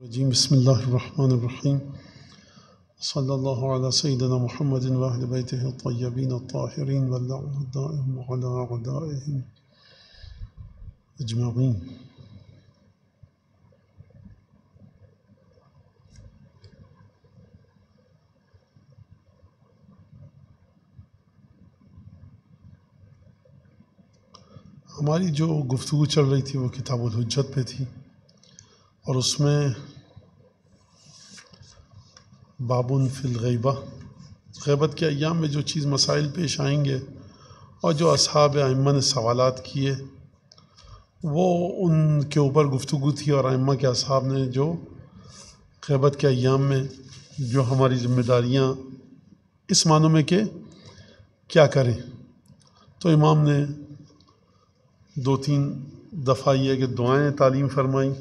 الرجيم بسم الله الرحمن الرحيم صلى الله على سيدنا محمد وأهل بيته الطيبين الطاهرين واللعن الدائم على أعدائهم أجمعين ہماری جو گفتگو چل رہی تھی وہ کتاب الحجت پہ تھی और उसमें बाबुन फिल गैबा गैबत के अयाम में जो चीज़ मसाइल पेश आएंगे और जो असहाब आइम्मा ने सवाल किए वो उनके ऊपर गुफ्तु थी और आइम्मा के असहाब ने जो गैबत के अयाम में जो हमारी ज़िम्मेदारियाँ इस मानों में के क्या करें तो इमाम ने दो तीन दफ़ा यह कि दुआएँ तालीम फ़रमाईं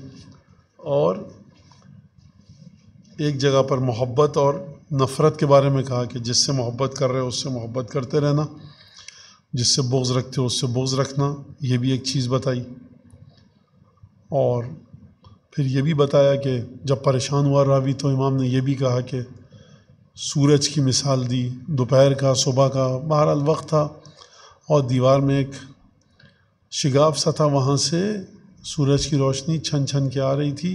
और एक जगह पर मोहब्बत और नफ़रत के बारे में कहा कि जिससे मोहब्बत कर रहे हो उससे मोहब्बत करते रहना जिससे बोझ रखते हो उससे बोझ रखना ये भी एक चीज़ बताई और फिर ये भी बताया कि जब परेशान हुआ रावी तो इमाम ने यह भी कहा कि सूरज की मिसाल दी दोपहर का सुबह का बहरहाल वक्त था और दीवार में एक शिगाफ सा था वहाँ से सूरज की रोशनी छन छन के आ रही थी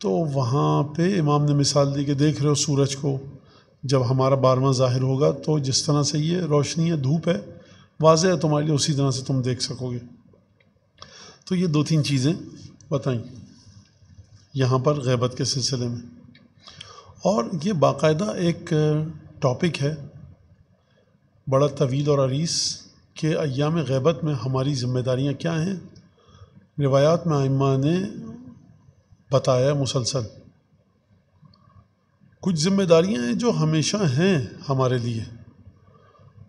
तो वहाँ पे इमाम ने मिसाल दी कि देख रहे हो सूरज को जब हमारा बारवा ज़ाहिर होगा तो जिस तरह से ये रोशनी है धूप है वाज है तुम्हारे लिए उसी तरह से तुम देख सकोगे तो ये दो तीन चीज़ें बताई यहाँ पर गैबत के सिलसिले में और ये बाकायदा एक टॉपिक है बड़ा तवील और अरीस के अयाम गैबत में हमारी ज़िम्मेदारियाँ क्या हैं रिवायात में आइम्मा ने बताया मुसलसल कुछ ज़िम्मेदारियाँ हैं जो हमेशा हैं हमारे लिए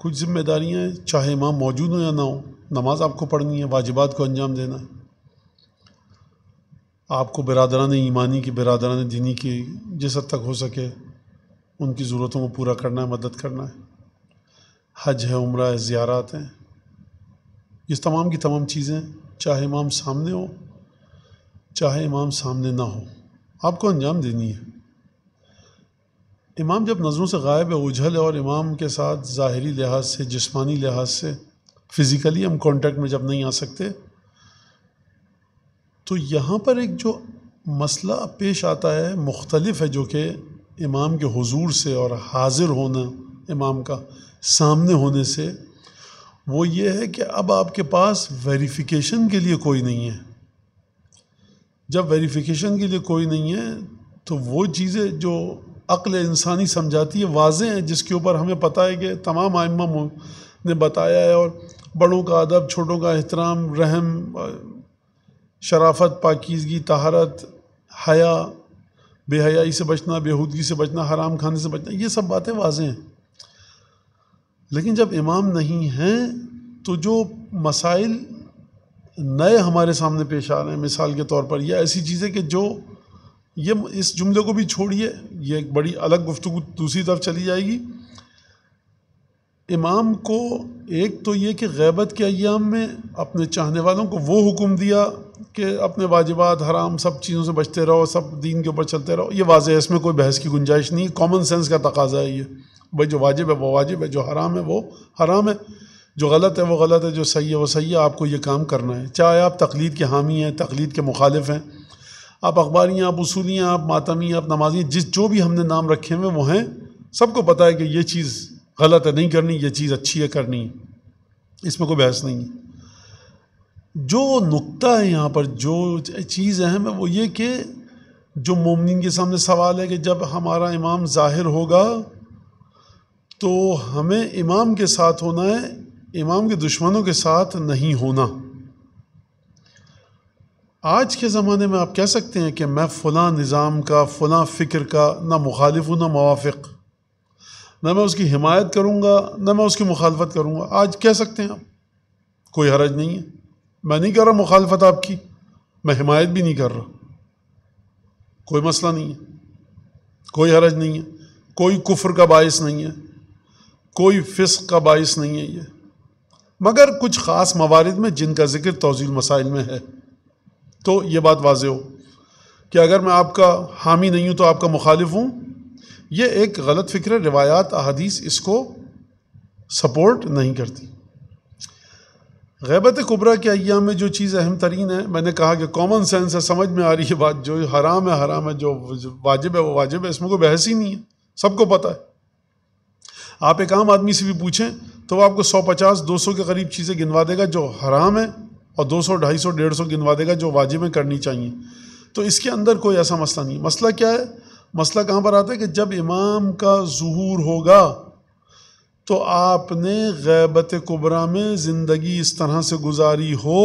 कुछ ज़िम्मेदारियाँ चाहे माँ मौजूद हो या ना हो नमाज आपको पढ़नी है वाजिबात को अंजाम देना है आपको ने ईमानी की ने दीनी की जिस हद तक हो सके उनकी ज़रूरतों को पूरा करना है मदद करना है हज है उम्र है ज़्यारत हैं ये तमाम की तमाम चीज़ें चाहे इमाम सामने हो चाहे इमाम सामने ना हो आपको अंजाम देनी है इमाम जब नज़रों से गायब है उझल है और इमाम के साथ ज़ाहरी लिहाज से जिस्मानी लिहाज से फ़िज़िकली हम कांटेक्ट में जब नहीं आ सकते तो यहाँ पर एक जो मसला पेश आता है मुख्तलफ है जो कि इमाम के हुजूर से और हाजिर होना इमाम का सामने होने से वो ये है कि अब आपके पास वेरिफिकेशन के लिए कोई नहीं है जब वेरिफिकेशन के लिए कोई नहीं है तो वो चीज़ें जो अक्ल इंसानी समझाती है वाजें हैं जिसके ऊपर हमें पता है कि तमाम आयमा ने बताया है और बड़ों का अदब छोटों का एहतराम रहम शराफत पाकिजगी तहारत हया बेहयाई से बचना बेहूदगी से बचना हराम खाने से बचना ये सब बातें वाजें हैं लेकिन जब इमाम नहीं हैं तो जो मसाइल नए हमारे सामने पेश आ रहे हैं मिसाल के तौर पर या ऐसी चीज़ें कि जो ये इस जुमले को भी छोड़िए ये एक बड़ी अलग गुफ्तु दूसरी तरफ चली जाएगी इमाम को एक तो ये कि गैबत के अयाम में अपने चाहने वालों को वो हुक्म दिया कि अपने वाजिबात हराम सब चीज़ों से बचते रहो सब दीन के ऊपर चलते रहो ये वाज है इसमें कोई बहस की गुंजाइश नहीं कॉमन सेंस का तकाजा है ये भाई जो वाजिब है वो वाजिब है जो हराम है वो हराम है जो गलत है वो गलत है जो सही है वो सही है आपको ये काम करना है चाहे आप तकलीद के हामी हैं तकलीद के मुखालिफ हैं आप अखबारियाँ आप उसूलियाँ आप मातमी आप नमाजी जिस जो भी हमने नाम रखे हुए वो हैं सबको पता है कि ये चीज़ गलत है नहीं करनी ये चीज़ अच्छी है करनी इसमें कोई बहस नहीं है जो नुकता है यहाँ पर जो चीज़ अहम है वो ये कि जो मोमिन के सामने सवाल है कि जब हमारा इमाम ज़ाहिर होगा तो हमें इमाम के साथ होना है इमाम के दुश्मनों के साथ नहीं होना आज के ज़माने में आप कह सकते हैं कि मैं फ़लाँ निज़ाम का फ़लाँ फ़िक्र का ना मुखालिफ हूँ ना मुआफ़ ना मैं उसकी हिमायत करूँगा ना मैं उसकी मुखालफत करूँगा आज कह सकते हैं आप कोई हरज नहीं है मैं नहीं कर रहा मुखालफत आपकी मैं हिमायत भी नहीं कर रहा कोई मसला नहीं है कोई हरज नहीं है कोई कुफ्र का बायस नहीं है कोई फिस्क का बायस नहीं है ये मगर कुछ ख़ास मवारद में जिनका जिक्र तोजील मसाइल में है तो ये बात वाज हो कि अगर मैं आपका हामी नहीं हूँ तो आपका मुखालिफ हूँ ये एक गलत फ़िक्र रिवायात अहदीस इसको सपोर्ट नहीं करती गैबत कुबरा के अय्या में जो चीज़ अहम तरीन है मैंने कहा कि कॉमन सेंस है समझ में आ रही है बात जो हराम है हराम है जो वाजिब है वो वाजिब है इसमें कोई बहस ही नहीं है सबको पता है आप एक आम आदमी से भी पूछें तो वो आपको सौ पचास दो सौ के करीब चीज़ें गिनवा देगा जो हराम है और दो सौ ढाई सौ डेढ़ सौ गिनवा देगा जो वाजिब में करनी चाहिए तो इसके अंदर कोई ऐसा मसला नहीं मसला क्या है मसला कहाँ पर आता है कि जब इमाम का जहूर होगा तो आपने गैबत कुबरा में ज़िंदगी इस तरह से गुजारी हो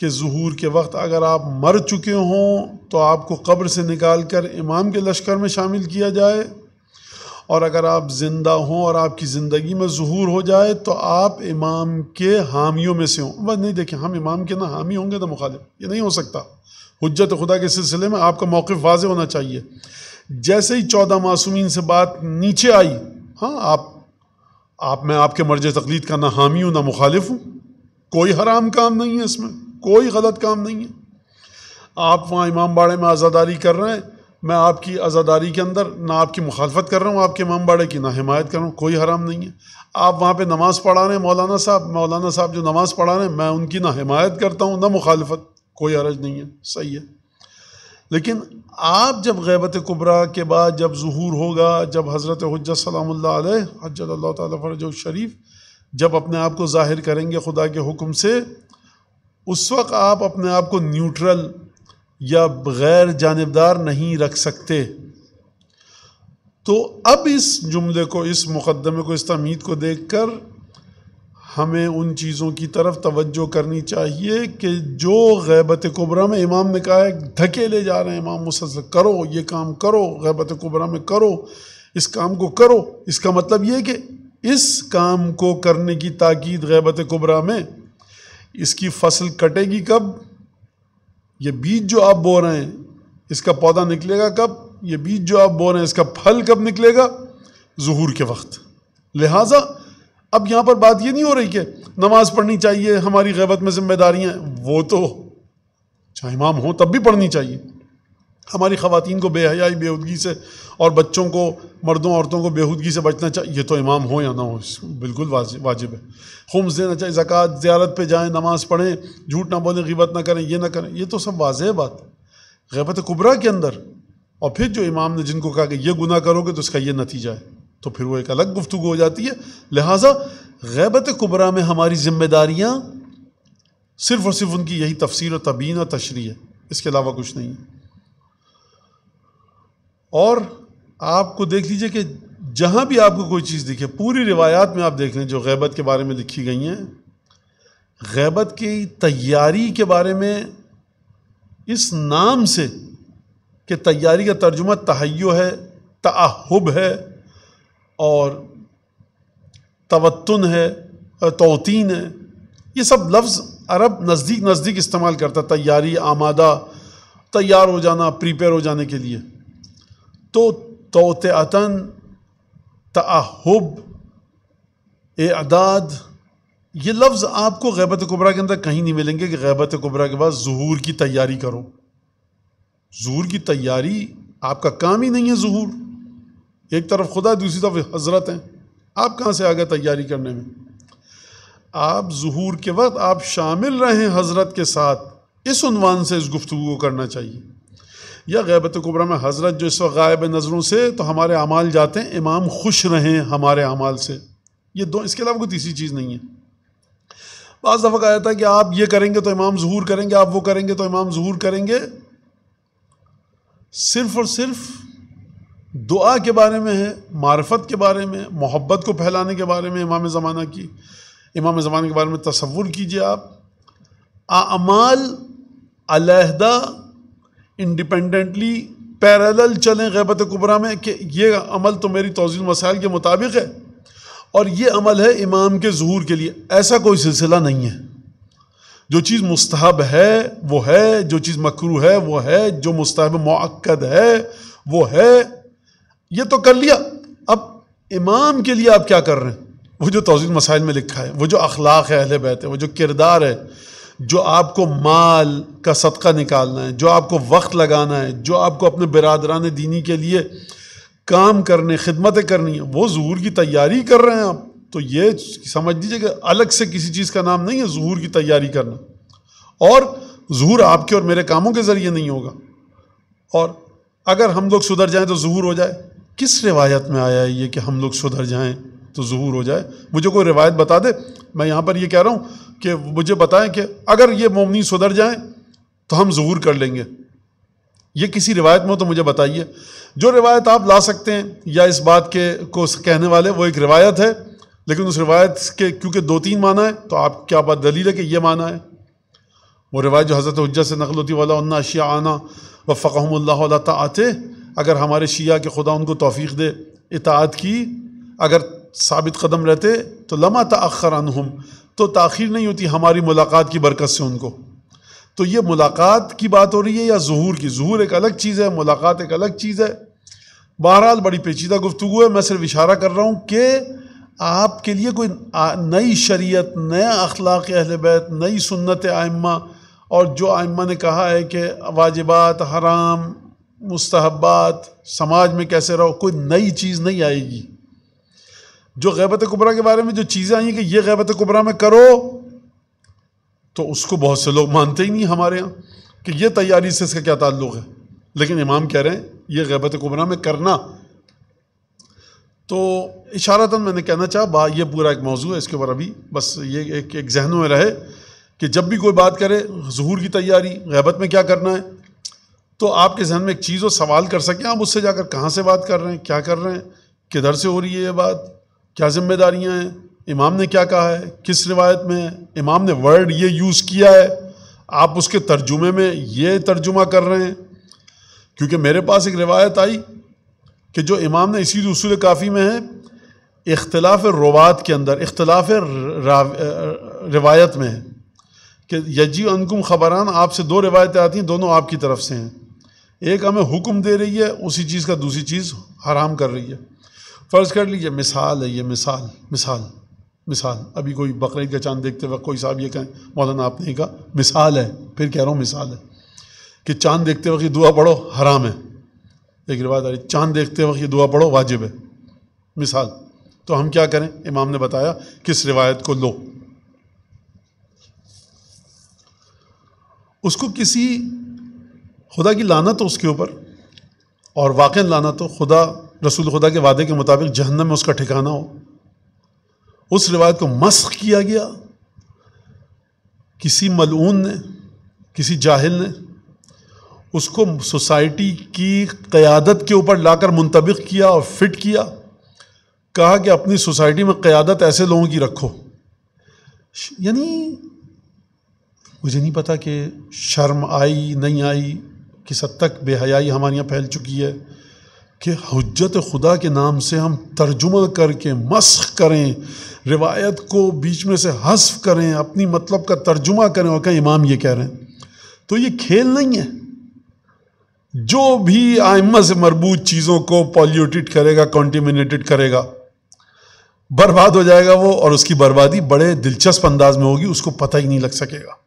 कि जहूर के वक्त अगर आप मर चुके हों तो आपको कब्र से निकाल कर इमाम के लश्कर में शामिल किया जाए और अगर आप ज़िंदा हों और आपकी ज़िंदगी में जहूर हो जाए तो आप इमाम के हामियों में से हों बस नहीं देखें हम इमाम के ना हामी होंगे तो मुखालिफ ये नहीं हो सकता हजत खुदा के सिलसिले में आपका मौक़ वाज होना चाहिए जैसे ही चौदह मासूमिन से बात नीचे आई हाँ आप आप मैं आपके मर्ज तकलीद का ना हामी हूँ ना मुखालिफ हूँ कोई हराम काम नहीं है इसमें कोई गलत काम नहीं है आप वहाँ इमाम बाड़े में आज़ादारी कर रहे हैं मैं आपकी आज़ादारी के अंदर ना आपकी मुखालफत कर रहा हूँ आपके इमाम बाड़े की ना हिमायत कर रहा हूँ कोई हराम नहीं है आप वहाँ पर नमाज़ पढ़ा रहे हैं मौलाना साहब मौलाना साहब जो नमाज़ पढ़ा रहे हैं मैं उनकी ना हिमायत करता हूँ ना मुखालफत कोई हरज नहीं है सही है लेकिन आप जब गैबत कुबरा के बाद जब जहूर होगा जब हज़रत हजत सलाम हजल्ला तरज शरीफ जब अपने आप को ज़ाहिर करेंगे खुदा के हुक्म से उस वक्त आप अपने आप को न्यूट्रल या गैर जानबदार नहीं रख सकते तो अब इस जुमले को इस मुकदमे को इस तमीद को देख कर हमें उन चीज़ों की तरफ तवज्जो करनी चाहिए कि जो गैबत कुबरा में इमाम ने कहा है धकेले जा रहे हैं इमाम मुसल करो ये काम करो गैबत कुबरा में करो इस काम को करो इसका मतलब ये कि इस काम को करने की ताकीद गैबत कुबरा में इसकी फसल कटेगी कब ये बीज जो आप बो रहे हैं इसका पौधा निकलेगा कब ये बीज जो आप बो रहे हैं इसका फल कब निकलेगा जहूर के वक्त लिहाजा अब यहाँ पर बात ये नहीं हो रही कि नमाज पढ़नी चाहिए हमारी गैबत में जिम्मेदारियाँ वो तो चाहे इमाम हो तब भी पढ़नी चाहिए हमारी ख़वान को बेहयाई बेहूदगी से और बच्चों को मर्दों औरतों को बेहूदगी से बचना चाहिए ये तो इमाम हो या ना हो बिल्कुल वाजिब है खुम्स देना चाहिए ज़क़़त ज़्यारत पे जाएँ नमाज़ पढ़ें झूठ ना बोलें गिबत ना करें ये ना करें ये तो सब वाजह बात है गबत कुबरा के अंदर और फिर जो इमाम ने जिनको कहा कि यह गुना करोगे तो उसका यह नतीजा है तो फिर वो एक अलग गुफ्तु हो जाती है लिहाजा गैबत कुबरा में हमारी जिम्मेदारियाँ सिर्फ़ और सिर्फ उनकी यही तफसीर और तबीन और तशरी है इसके अलावा कुछ नहीं है और आपको देख लीजिए कि जहाँ भी आपको कोई चीज़ दिखे पूरी रिवायात में आप देख लें जो गैबत के बारे में लिखी गई हैं गैबत की तैयारी के बारे में इस नाम से कि तैयारी का तर्जुमा तहयो है तहब है और तवतन है तोतीन है ये सब लफ्ज़ अरब नज़दीक नज़दीक इस्तेमाल करता तैयारी आमादा तैयार हो जाना प्रिपेयर हो जाने के लिए तो तोतन तहब एदाद ये लफ्ज़ आपको गैबत कुबरा के अंदर कहीं नहीं मिलेंगे कि गैबत कुबरा के बाद जहूर की तैयारी करो जहूर की तैयारी आपका काम ही नहीं है जहूर एक तरफ खुदा दूसरी तरफ हजरत हैं आप कहाँ से आ गए तैयारी करने में आप जहूर के वक्त आप शामिल रहें हजरत के साथ इस उनवान से इस गुफ्तु को करना चाहिए या गैबत कुबरा में हज़रत जो इस वक्त गायब नज़रों से तो हमारे अमाल जाते हैं इमाम खुश रहें हमारे अमाल से ये दो इसके अलावा कोई तीसरी चीज़ नहीं है बज़ दफ़ा कहा जाता है कि आप ये करेंगे तो इमाम जहूर करेंगे आप वो करेंगे तो इमाम जहूर करेंगे सिर्फ़ और सिर्फ़ दुआ के बारे में है मार्फत के बारे में मोहब्बत को फैलाने के बारे में इमाम ज़माना की इमाम ज़माना के बारे में तस्वुर कीजिए आप आमाल अलहदा इंडिपेंडेंटली पैरल चलें गैबत कुबरा में कि ये अमल तो मेरी तोजी मसाइल के मुताबिक है और ये अमल है इमाम के जहूर के लिए ऐसा कोई सिलसिला नहीं है जो चीज़ मुस्तहब है वो है जो चीज़ मकरू है वो है जो मुस्तहब मक्द है वो है ये तो कर लिया अब इमाम के लिए आप क्या कर रहे हैं वो जो तोज़ी मसाइल में लिखा है वो जो अखलाक है अहल बैत है वो जो किरदार है जो आपको माल का सदका निकालना है जो आपको वक्त लगाना है जो आपको अपने बिरदरान दीनी के लिए काम करने खिदमतें करनी है वो जहूर की तैयारी कर रहे हैं आप तो ये समझ लीजिए कि अलग से किसी चीज़ का नाम नहीं है जहूर की तैयारी करना और जहूर आपके और मेरे कामों के ज़रिए नहीं होगा और अगर हम लोग सुधर जाएँ तो जहूर हो जाए किस रिवायत में आया है ये कि हम लोग सुधर जाएँ तो जहूर हो जाए मुझे कोई रिवायत बता दे मैं यहाँ पर ये यह कह रहा हूँ कि मुझे बताएं कि अगर ये मोमनी सुधर जाएं तो हम जहूर कर लेंगे ये किसी रिवायत में तो मुझे बताइए जो रिवायत आप ला सकते हैं या इस बात के को कहने वाले वो एक रिवायत है लेकिन उस रिवायत के क्योंकि दो तीन माना है तो आप क्या बात दलील है कि ये माना है वो रिवायत जो हज़रत हजत से नकल होती वाला उन्ना शिया आना व फ़क़हमल्ला आते अगर हमारे शिया के खुदा उनको तोफ़ी दे इतात की अगर साबित कदम रहते तो लमा तखर अनहम तो ताखिर नहीं होती हमारी मुलाकात की बरकत से उनको तो ये मुलाकात की बात हो रही है या जहूर की जहूर एक अलग चीज़ है मुलाकात एक अलग चीज़ है बहरहाल बड़ी पेचीदा गुफ्तु है मैं सिर्फ इशारा कर रहा हूँ कि आपके लिए कोई नई शरीय नया अखलाक अहलबैत नई सुन्नत आयमा और जो आयमा ने कहा है कि वाजिबात हराम मुस्तहबात समाज में कैसे रहो कोई नई चीज़ नहीं आएगी जो गैबत कुबरा के बारे में जो चीज़ें आई हैं कि ये गैबत कुबरा में करो तो उसको बहुत से लोग मानते ही नहीं हमारे यहाँ कि ये तैयारी से इसका क्या ताल्लुक़ है लेकिन इमाम कह रहे हैं ये गैबत कुबरा में करना तो इशारता मैंने कहना चाहा बा ये पूरा एक मौजू है इसके ऊपर अभी बस ये एक एक जहनों में रहे कि जब भी कोई बात करे जहूर की तैयारी गैबत में क्या करना है तो आपके जहन में एक चीज़ हो सवाल कर सकें आप उससे जाकर कहाँ से बात कर रहे हैं क्या कर रहे हैं किधर से हो रही है ये बात क्या जिम्मेदारियां हैं इमाम ने क्या कहा है किस रिवायत में है इमाम ने वर्ड ये यूज़ किया है आप उसके तर्जुमे में ये तर्जुमा कर रहे हैं क्योंकि मेरे पास एक रिवायत आई कि जो इमाम ने इसी दूसरे काफ़ी में है इख्तलाफ रवात के अंदर इख्तलाफ रिवायत में है कि यजी अनकुम खबरान आपसे दो रिवायतें आती हैं दोनों आपकी तरफ से हैं एक हमें हुक्म दे रही है उसी चीज़ का दूसरी चीज़ हराम कर रही है फ़र्ज़ कर लीजिए मिसाल है ये मिसाल मिसाल मिसाल अभी कोई बकरीद का चांद देखते वक्त कोई साहब ये कहें मौलाना आपने ही कहा मिसाल है फिर कह रहा हूँ मिसाल है कि चांद देखते वक्त ये दुआ पढ़ो हराम है एक रिवाज़ आ रही चांद देखते वक्त ये दुआ पढ़ो वाजिब है मिसाल तो हम क्या करें इमाम ने बताया किस रिवायत को लो उसको किसी खुदा की लानत तो उसके ऊपर और वाक़ लाना तो खुदा रसूल खुदा के वादे के मुताबिक जहन्नम में उसका ठिकाना हो उस रिवायत को मस्ख किया गया किसी मलून ने किसी जाहिल ने उसको सोसाइटी की क़्यादत के ऊपर लाकर मुंतबिक किया और फिट किया कहा कि अपनी सोसाइटी में क़्यादत ऐसे लोगों की रखो यानी मुझे नहीं पता कि शर्म आई नहीं आई किस हद तक बेहयाई हमारे यहाँ फैल चुकी है कि हजत खुदा के नाम से हम तर्जुमा करके मस्ख करें रिवायत को बीच में से हसफ करें अपनी मतलब का तर्जुमा करें और कहें इमाम ये कह रहे हैं तो ये खेल नहीं है जो भी आइमा से मरबूत चीज़ों को पॉल्यूटेड करेगा कॉन्टीमिनेटेड करेगा बर्बाद हो जाएगा वो और उसकी बर्बादी बड़े दिलचस्प अंदाज में होगी उसको पता ही नहीं लग सकेगा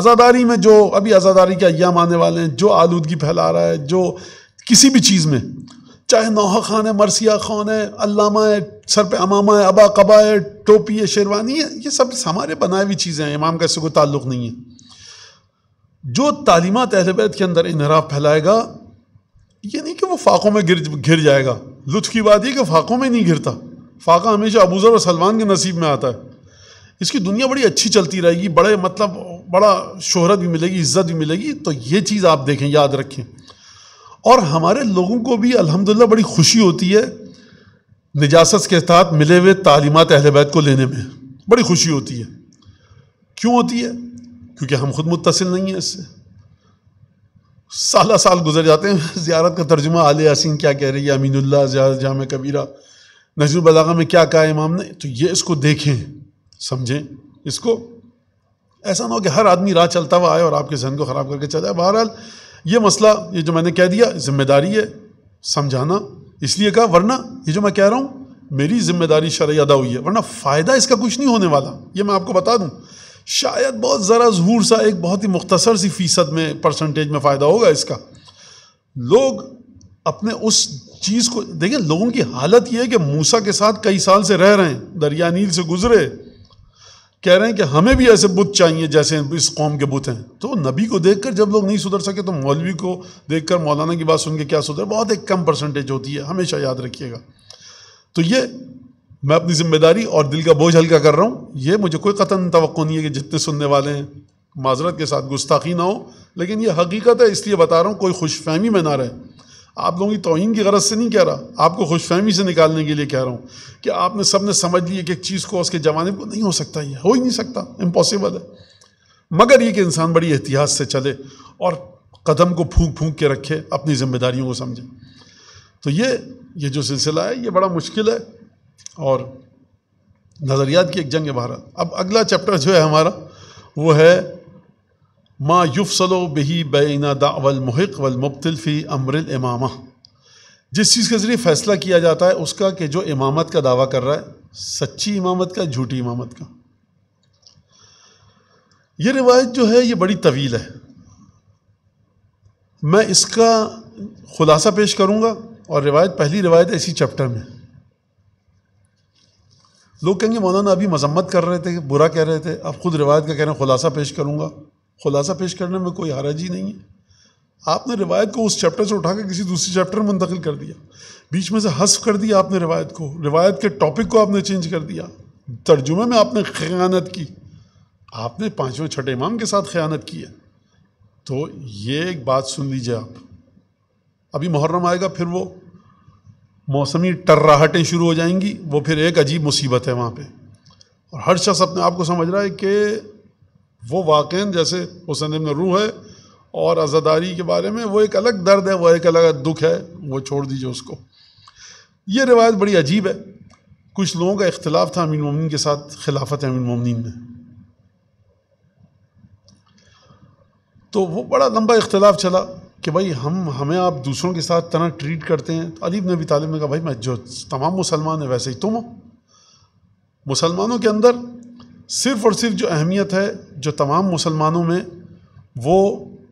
आज़ादारी में जो अभी आज़ादारी के अयाम आने वाले हैं जो आलूदगी फैला रहा है जो किसी भी चीज़ में चाहे नौहा खान है मरसिया खान है अल्लामा है सर पे अमामा है अबा कबा है टोपी है शेरवानी है ये सब हमारे बनाए हुई चीज़ें हैं इमाम का इससे कोई ताल्लुक नहीं है जो तालीमत अहलबैत के अंदर इनहराफ फैलाएगा ये नहीं कि वो फाकों में गिर घिर जाएगा लुत्फ की बात यह कि फाकों में नहीं घिरता फाका हमेशा अबूज़र और सलमान के नसीब में आता है इसकी दुनिया बड़ी अच्छी चलती रहेगी बड़े मतलब बड़ा शोहरत भी मिलेगी इज्जत भी मिलेगी तो ये चीज़ आप देखें याद रखें और हमारे लोगों को भी अल्हम्दुलिल्लाह बड़ी खुशी होती है निजासत के साथ मिले हुए तालीमत अहल बैत को लेने में बड़ी खुशी होती है क्यों होती है क्योंकि हम खुद मुतसिल नहीं हैं इससे साल साल गुजर जाते हैं ज़्यारत का तर्जुमा आल यासिन क्या कह रही है अमीनुल्ला ज़्यारत जाम कबीरा नजरुलबलागा में क्या कहा इमाम ने तो ये इसको देखें समझें इसको ऐसा ना हो कि हर आदमी राह चलता हुआ आए और आपके जहन को ख़राब करके चला जाए बहरहाल ये मसला ये जो मैंने कह दिया जिम्मेदारी है समझाना इसलिए कहा वरना ये जो मैं कह रहा हूँ मेरी जिम्मेदारी शरय अदा हुई है वरना फ़ायदा इसका कुछ नहीं होने वाला ये मैं आपको बता दूँ शायद बहुत ज़रा जहूर सा एक बहुत ही मुख्तसर सी फ़ीसद में परसेंटेज में फ़ायदा होगा इसका लोग अपने उस चीज़ को देखिए लोगों की हालत यह है कि मूसा के साथ कई साल से रह रहे हैं दरिया नील से गुजरे कह रहे हैं कि हमें भी ऐसे बुत चाहिए जैसे इस कौम के बुत हैं तो नबी को देखकर जब लोग नहीं सुधर सके तो मौलवी को देखकर मौलाना की बात सुन के क्या सुधर बहुत एक कम परसेंटेज होती है हमेशा याद रखिएगा तो ये मैं अपनी जिम्मेदारी और दिल का बोझ हल्का कर रहा हूँ ये मुझे कोई कतन तो नहीं है कि जितने सुनने वाले हैं माजरत के साथ गुस्ताखी ना हो लेकिन ये हकीकत है इसलिए बता रहा हूँ कोई खुशफहमी में ना रहे आप लोगों की तोहन की गरज से नहीं कह रहा आपको खुशफहमी से निकालने के लिए कह रहा हूँ कि आपने सब ने समझ लिया कि एक चीज़ को उसके जमाने को नहीं हो सकता ये हो ही नहीं सकता इम्पॉसिबल है मगर ये कि इंसान बड़ी एहतियात से चले और कदम को फूंक फूंक के रखे अपनी जिम्मेदारियों को समझे तो ये ये जो सिलसिला है ये बड़ा मुश्किल है और नज़रियात की एक जंग भारत अब अगला चैप्टर जो है हमारा वो है माँ युफसलो बही बैना दावल महक वलमुबतल फ़ी इमामा जिस चीज़ के ज़रिए फ़ैसला किया जाता है उसका कि जो इमामत का दावा कर रहा है सच्ची इमामत का झूठी इमामत का ये रिवायत जो है ये बड़ी तवील है मैं इसका ख़ुलासा पेश करूँगा और रिवायत पहली रिवायत है इसी चैप्टर में लोग कहेंगे मौलाना अभी मजम्मत कर रहे थे बुरा कह रहे थे अब ख़ुद रिवायत का कह रहे हैं ख़ुलासा पेश करूँगा खुलासा पेश करने में कोई हरज ही नहीं है आपने रिवायत को उस चैप्टर से उठाकर किसी दूसरे चैप्टर में मुंतकिल कर दिया बीच में से हस्फ कर दिया आपने रिवायत को रिवायत के टॉपिक को आपने चेंज कर दिया तर्जुमे में आपने खयानत की आपने पाँचवें छठे इमाम के साथ खयानत की है तो ये एक बात सुन लीजिए आप अभी मुहर्रम आएगा फिर वो मौसमी टर्राहटें शुरू हो जाएंगी वो फिर एक अजीब मुसीबत है वहाँ पे और हर शख्स अपने आप को समझ रहा है कि वो वाक़ जैसे हुसन में रूह है और आज़ादारी के बारे में वो एक अलग दर्द है वो एक अलग दुख है वो छोड़ दीजिए उसको ये रिवायत बड़ी अजीब है कुछ लोगों का इख्तलाफ था अमीन ममिन के साथ खिलाफत अमीन ममिन में तो वो बड़ा लंबा इख्तलाफ चला कि भाई हम हमें आप दूसरों के साथ तरह ट्रीट करते हैं तो अलीब नबी तालब ने कहा भाई मैं जो तमाम मुसलमान है वैसे ही तुम हो मुसलमानों के अंदर सिर्फ़ और सिर्फ जो अहमियत है जो तमाम मुसलमानों में वो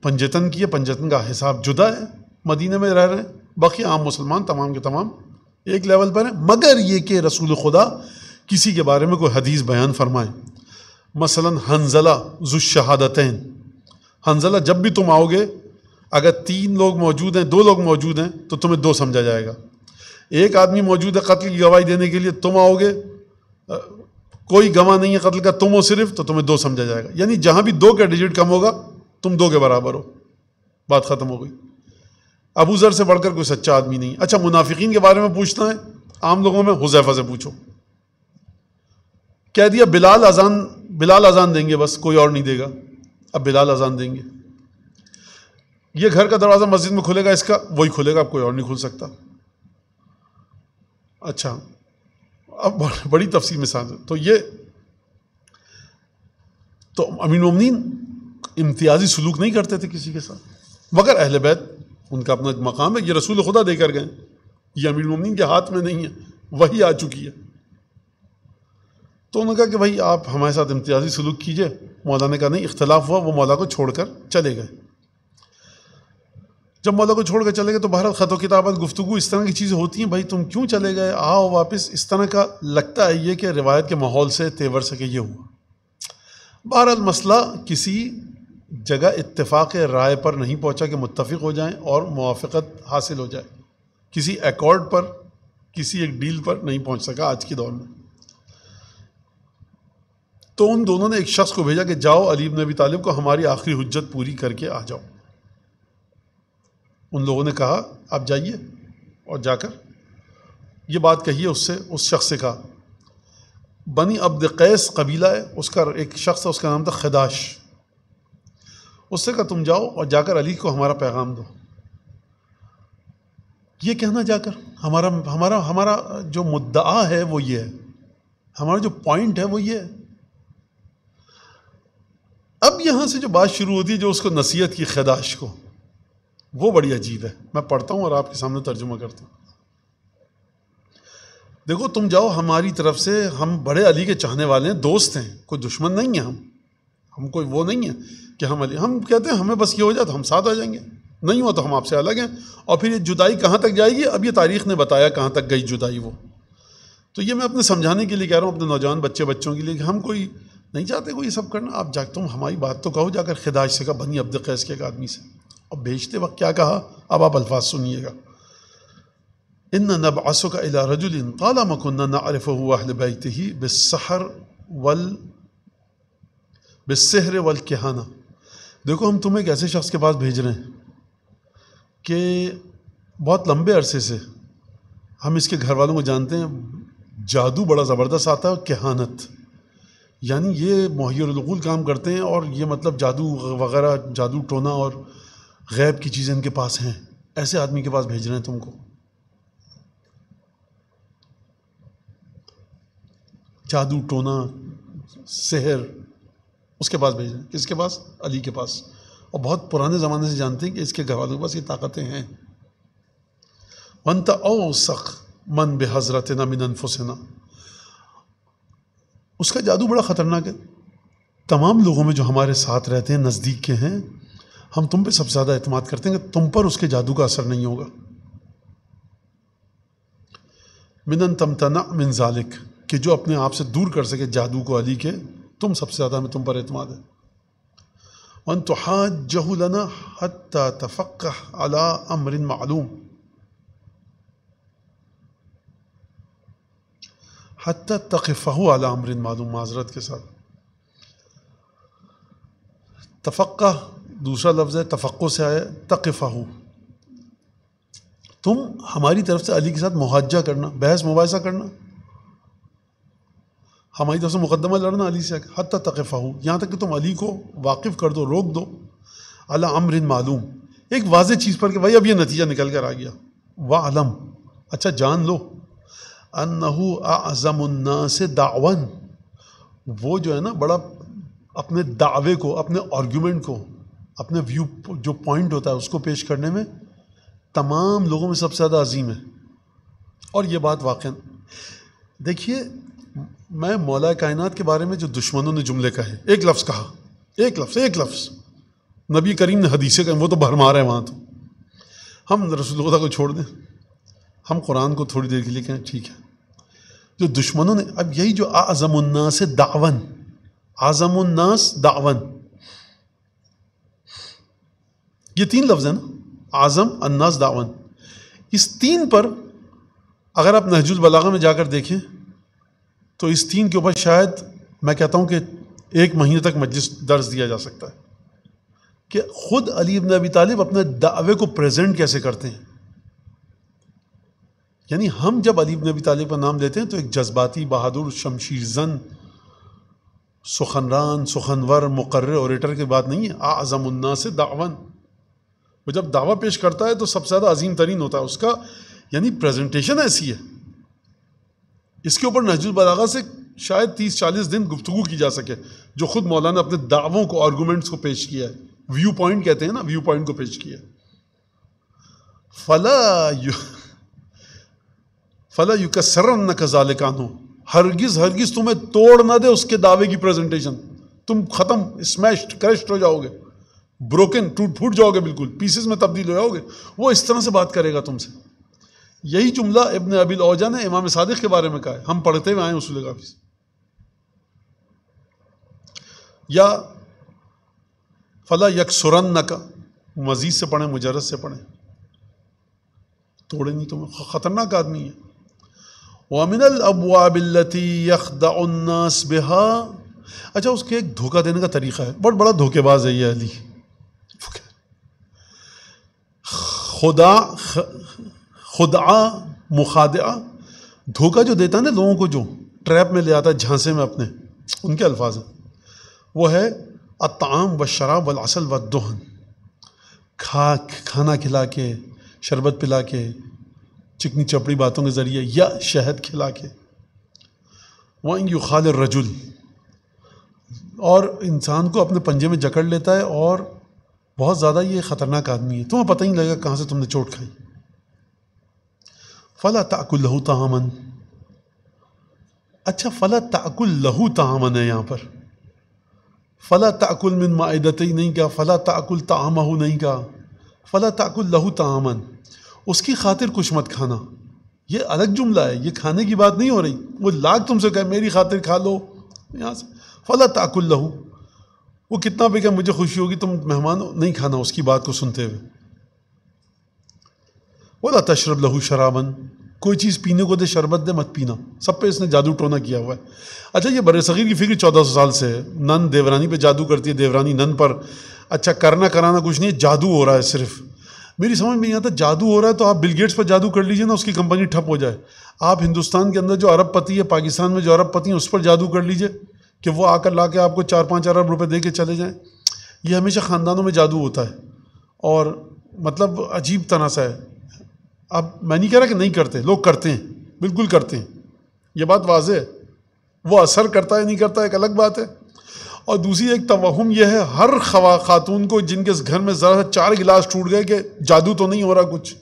पंजतन की है पंजतन का हिसाब जुदा है मदीने में रह रहे हैं बाकी आम मुसलमान तमाम के तमाम एक लेवल पर हैं मगर ये कि रसूल खुदा किसी के बारे में कोई हदीस बयान फरमाएं मसलन हंजला जुशहादतैन हंजला जब भी तुम आओगे अगर तीन लोग मौजूद हैं दो लोग मौजूद हैं तो तुम्हें दो समझा जाएगा एक आदमी मौजूद है कत्ल की गवाही देने के लिए तुम आओगे कोई गवाह नहीं है कत्ल का तुम हो सिर्फ तो तुम्हें दो समझा जाएगा यानी जहाँ भी दो का डिजिट कम होगा तुम दो के बराबर हो बात ख़त्म हो गई अबू ज़र से बढ़कर कोई सच्चा आदमी नहीं अच्छा मुनाफिकीन के बारे में पूछना है आम लोगों में हुजैफा से पूछो कह दिया बिलाल अजान बिलाल अजान देंगे बस कोई और नहीं देगा अब बिलाल अजान देंगे ये घर का दरवाज़ा मस्जिद में खुलेगा इसका वही खुलेगा अब कोई और नहीं खुल सकता अच्छा अब बड़ी तफसी में साझ तो ये तो अमीन ममनिन इम्तियाजी सलूक नहीं करते थे किसी के साथ मगर अहल बैत उनका अपना मकाम है ये रसूल खुदा देकर गए ये अमीन ममनिन के हाथ में नहीं है वही आ चुकी है तो उन्होंने कहा कि भाई आप हमारे साथ इम्तियाजी सलूक कीजिए मौलाना ने कहा नहीं इख्तलाफ हुआ वो मौला को छोड़कर चले गए जब मौला को छोड़ कर चले गए तो बहरत ख़त किताबत गुफ्तु इस तरह की चीज़ें होती हैं भाई तुम क्यों चले गए आओ वापस इस तरह का लगता है ये कि रिवायत के माहौल से तेवर सके ये हुआ बहरहाल मसला किसी जगह इतफ़ाक़ राय पर नहीं पहुँचा कि मुतफ़ हो जाएँ और मुआफ़त हासिल हो जाए किसी एकॉर्ड पर किसी एक डील पर नहीं पहुँच सका आज के दौर में तो उन दोनों ने एक शख्स को भेजा कि जाओ अलीब नबी तालिब को हमारी आखिरी हजत पूरी करके आ जाओ उन लोगों ने कहा आप जाइए और जाकर ये बात कही है उससे उस शख्स से कहा बनी अब्द कैस कबीला है उसका एक शख्स है उसका नाम था खदाश उससे कहा तुम जाओ और जाकर अली को हमारा पैगाम दो ये कहना जाकर हमारा हमारा हमारा जो मुद्दा है वो ये है हमारा जो पॉइंट है वो ये है अब यहाँ से जो बात शुरू होती है जो उसको नसीहत की खदाश को वो बड़ी अजीब है मैं पढ़ता हूँ और आपके सामने तर्जुमा करता हूँ देखो तुम जाओ हमारी तरफ से हम बड़े अली के चाहने वाले हैं दोस्त हैं कोई दुश्मन नहीं है हम हम कोई वो नहीं है कि हम अली हम कहते हैं हमें बस ये हो जाए तो हम साथ आ जाएंगे नहीं हुआ तो हम आपसे अलग हैं और फिर ये जुदाई कहाँ तक जाएगी अब ये तारीख ने बताया कहाँ तक गई जुदाई वो तो ये मैं अपने समझाने के लिए कह रहा हूँ अपने नौजवान बच्चे बच्चों के लिए कि हम कोई नहीं चाहते कोई ये सब करना आप जा तुम हमारी बात तो कहो जाकर खिदाश से कहा बनी अब्द कैस के एक आदमी से अब भेजते वक्त क्या कहा अब आप अल्फाज सुनिएगा इन नब आसो का इला रजुल ताला मकुन्न अरफ बैत ही बसहर वल बसहर वल केहाना देखो हम तुम्हें एक ऐसे शख्स के पास भेज रहे हैं कि बहुत लंबे अरसे से हम इसके घर वालों को जानते हैं जादू बड़ा ज़बरदस्त आता है और कहानत यानी ये मुहैरगुल काम करते हैं और ये मतलब जादू वगैरह जादू टोना और गैब की चीज़ें इनके पास हैं ऐसे आदमी के पास भेज रहे हैं तुमको जादू टोना शहर उसके पास भेज रहे हैं किसके पास अली के पास और बहुत पुराने ज़माने से जानते हैं कि इसके घर वालों के पास ये ताकतें हैं वनता ओ मन बे हजरत ना मिन उसका जादू बड़ा ख़तरनाक है तमाम लोगों में जो हमारे साथ रहते हैं नज़दीक के हैं हम तुम पे सबसे ज़्यादा एतमाद करते हैं कि तुम पर उसके जादू का असर नहीं होगा मिनन तमतना मिन जालिक कि जो अपने आप से दूर कर सके जादू को अली के तुम सबसे ज़्यादा हमें तुम पर अहतमाद है वन तो हाजहलना हत्ता तफक् अला अमरिन मालूम हत्ता तकफ़हू अला अमरिन मालूम माजरत के साथ तफक् दूसरा लफ्ज़ है तफक् से आया तकफ़ा हो तुम हमारी तरफ से अली के साथ मुहाजा करना बहस मुबासा करना हमारी तरफ से मुकदमा लड़ना अली से हती तकफ़ा हो यहाँ तक कि तुम अली को वाकिफ़ कर दो रोक दो अला अमरिन मालूम एक वाज चीज़ पर कि भाई अब यह नतीजा निकल कर आ गया वाहम अच्छा जान लो अनहू आज़मन्ना से दावन वो जो है ना बड़ा अपने दावे को अपने आर्ग्यूमेंट को अपने व्यू जो पॉइंट होता है उसको पेश करने में तमाम लोगों में सबसे ज़्यादा अजीम है और ये बात वाक़ देखिए मैं मौला कायनात के बारे में जो दुश्मनों ने जुमले कहे एक लफ्ज़ कहा एक लफ्ज़ एक लफ्ज़ नबी करीम ने हदीसें कहें वो तो भरमा रहे हैं वहाँ तो हम रसुल्ला को छोड़ दें हम कुरान को थोड़ी देर के लिए कहें ठीक है जो दुश्मनों ने अब यही जो आज़मन्नास दावन आज़मन्नास दावन ये तीन लफ्ज़ हैं ना आज़म अन्नास दावन इस तीन पर अगर आप नहजुल बलागा में जाकर देखें तो इस तीन के ऊपर शायद मैं कहता हूँ कि एक महीने तक मजलिस दर्ज दिया जा सकता है कि ख़ुद अली नबी अबी तालिब अपने दावे को प्रेजेंट कैसे करते हैं यानी हम जब अली नबी अबी तालिब का नाम लेते हैं तो एक जज्बाती बहादुर शमशीर जन सुखनरान सुखनवर मुकर ओरेटर की बात नहीं है आज़मुन्ना से दावन वो जब दावा पेश करता है तो सबसे ज़्यादा अजीम तरीन होता है उसका यानी प्रेजेंटेशन ऐसी है इसके ऊपर नहजुल बलागा से शायद तीस चालीस दिन गुफ्तु की जा सके जो खुद मौलाना अपने दावों को आर्गूमेंट्स को पेश किया है व्यू पॉइंट कहते हैं ना व्यू पॉइंट को पेश किया फला फला यु न कजाल कानू हरगिज हरगिज तुम्हें तोड़ ना दे उसके दावे की प्रेजेंटेशन तुम ख़त्म स्मैश्ड क्रश्ड हो जाओगे ब्रोकन टूट फूट जाओगे बिल्कुल पीसेस में तब्दील हो जाओगे वो इस तरह से बात करेगा तुमसे यही जुमला इबन अबिल औजा ने इमाम सादिक के बारे में कहा है हम पढ़ते हुए आए उसूल से या फला यक सुरन न का मजीद से पढ़ें मुजरत से पढ़ें तोड़े नहीं तुम्हें तो ख़तरनाक आदमी है वामिन अबवाबिल्लती अच्छा उसके एक धोखा देने का तरीक़ा है बहुत बड़ा धोखेबाज है ये अली खुदा खुदा मुखादा धोखा जो देता है ना लोगों को जो ट्रैप में ले आता है झांसे में अपने उनके अल्फाज हैं वो है अताम व शराब वल असल व दोहन खा खाना खिला के शरबत पिला के चिकनी चपड़ी बातों के ज़रिए या शहद खिला के वहीं यू खाल रजुल और इंसान को अपने पंजे में जकड़ लेता है और बहुत ज़्यादा ये ख़तरनाक आदमी है तुम्हें पता ही लगेगा कहाँ से तुमने चोट खाई फ़ला ताकुल लहू तहामन अच्छा फ़ला ताकुल लहू तहामन है यहाँ पर फ़ला ताकुल मिन मादत ही नहीं कहा फ़ला ताकुल तामहू नहीं कहा फ़ला ताकुल लहू तहामन उसकी खातिर कुछ मत खाना ये अलग जुमला है ये खाने की बात नहीं हो रही वो लाख तुमसे कहे मेरी खातिर खा लो यहाँ से फ़ला ताकुल लहू वो कितना भी क्या मुझे खुशी होगी तुम मेहमान नहीं खाना उसकी बात को सुनते हुए बोला तशरब लहू शराबन कोई चीज़ पीने को दे शरबत दे मत पीना सब पे इसने जादू टोना किया हुआ है अच्छा ये बर सग़ीर की फिक्र चौदह सौ साल से है नन देवरानी पे जादू करती है देवरानी नन पर अच्छा करना कराना कुछ नहीं है जादू हो रहा है सिर्फ मेरी समझ में नहीं आता जादू हो रहा है तो आप बिल गेट्स पर जादू कर लीजिए ना उसकी कंपनी ठप हो जाए आप हिंदुस्तान के अंदर जो अरब पति है पाकिस्तान में जो अरब पति हैं उस पर जादू कर लीजिए कि वो आकर ला के आपको चार पाँच अरब रुपए दे के चले जाएँ ये हमेशा ख़ानदानों में जादू होता है और मतलब अजीब तनासा है अब मैं नहीं कह रहा कि नहीं करते लोग करते हैं बिल्कुल करते हैं ये बात वाज है वो असर करता है नहीं करता एक अलग बात है और दूसरी एक तवहम यह है हर खवा खातून को जिनके घर में ज़रा सा चार गिलास टूट गए कि जादू तो नहीं हो रहा कुछ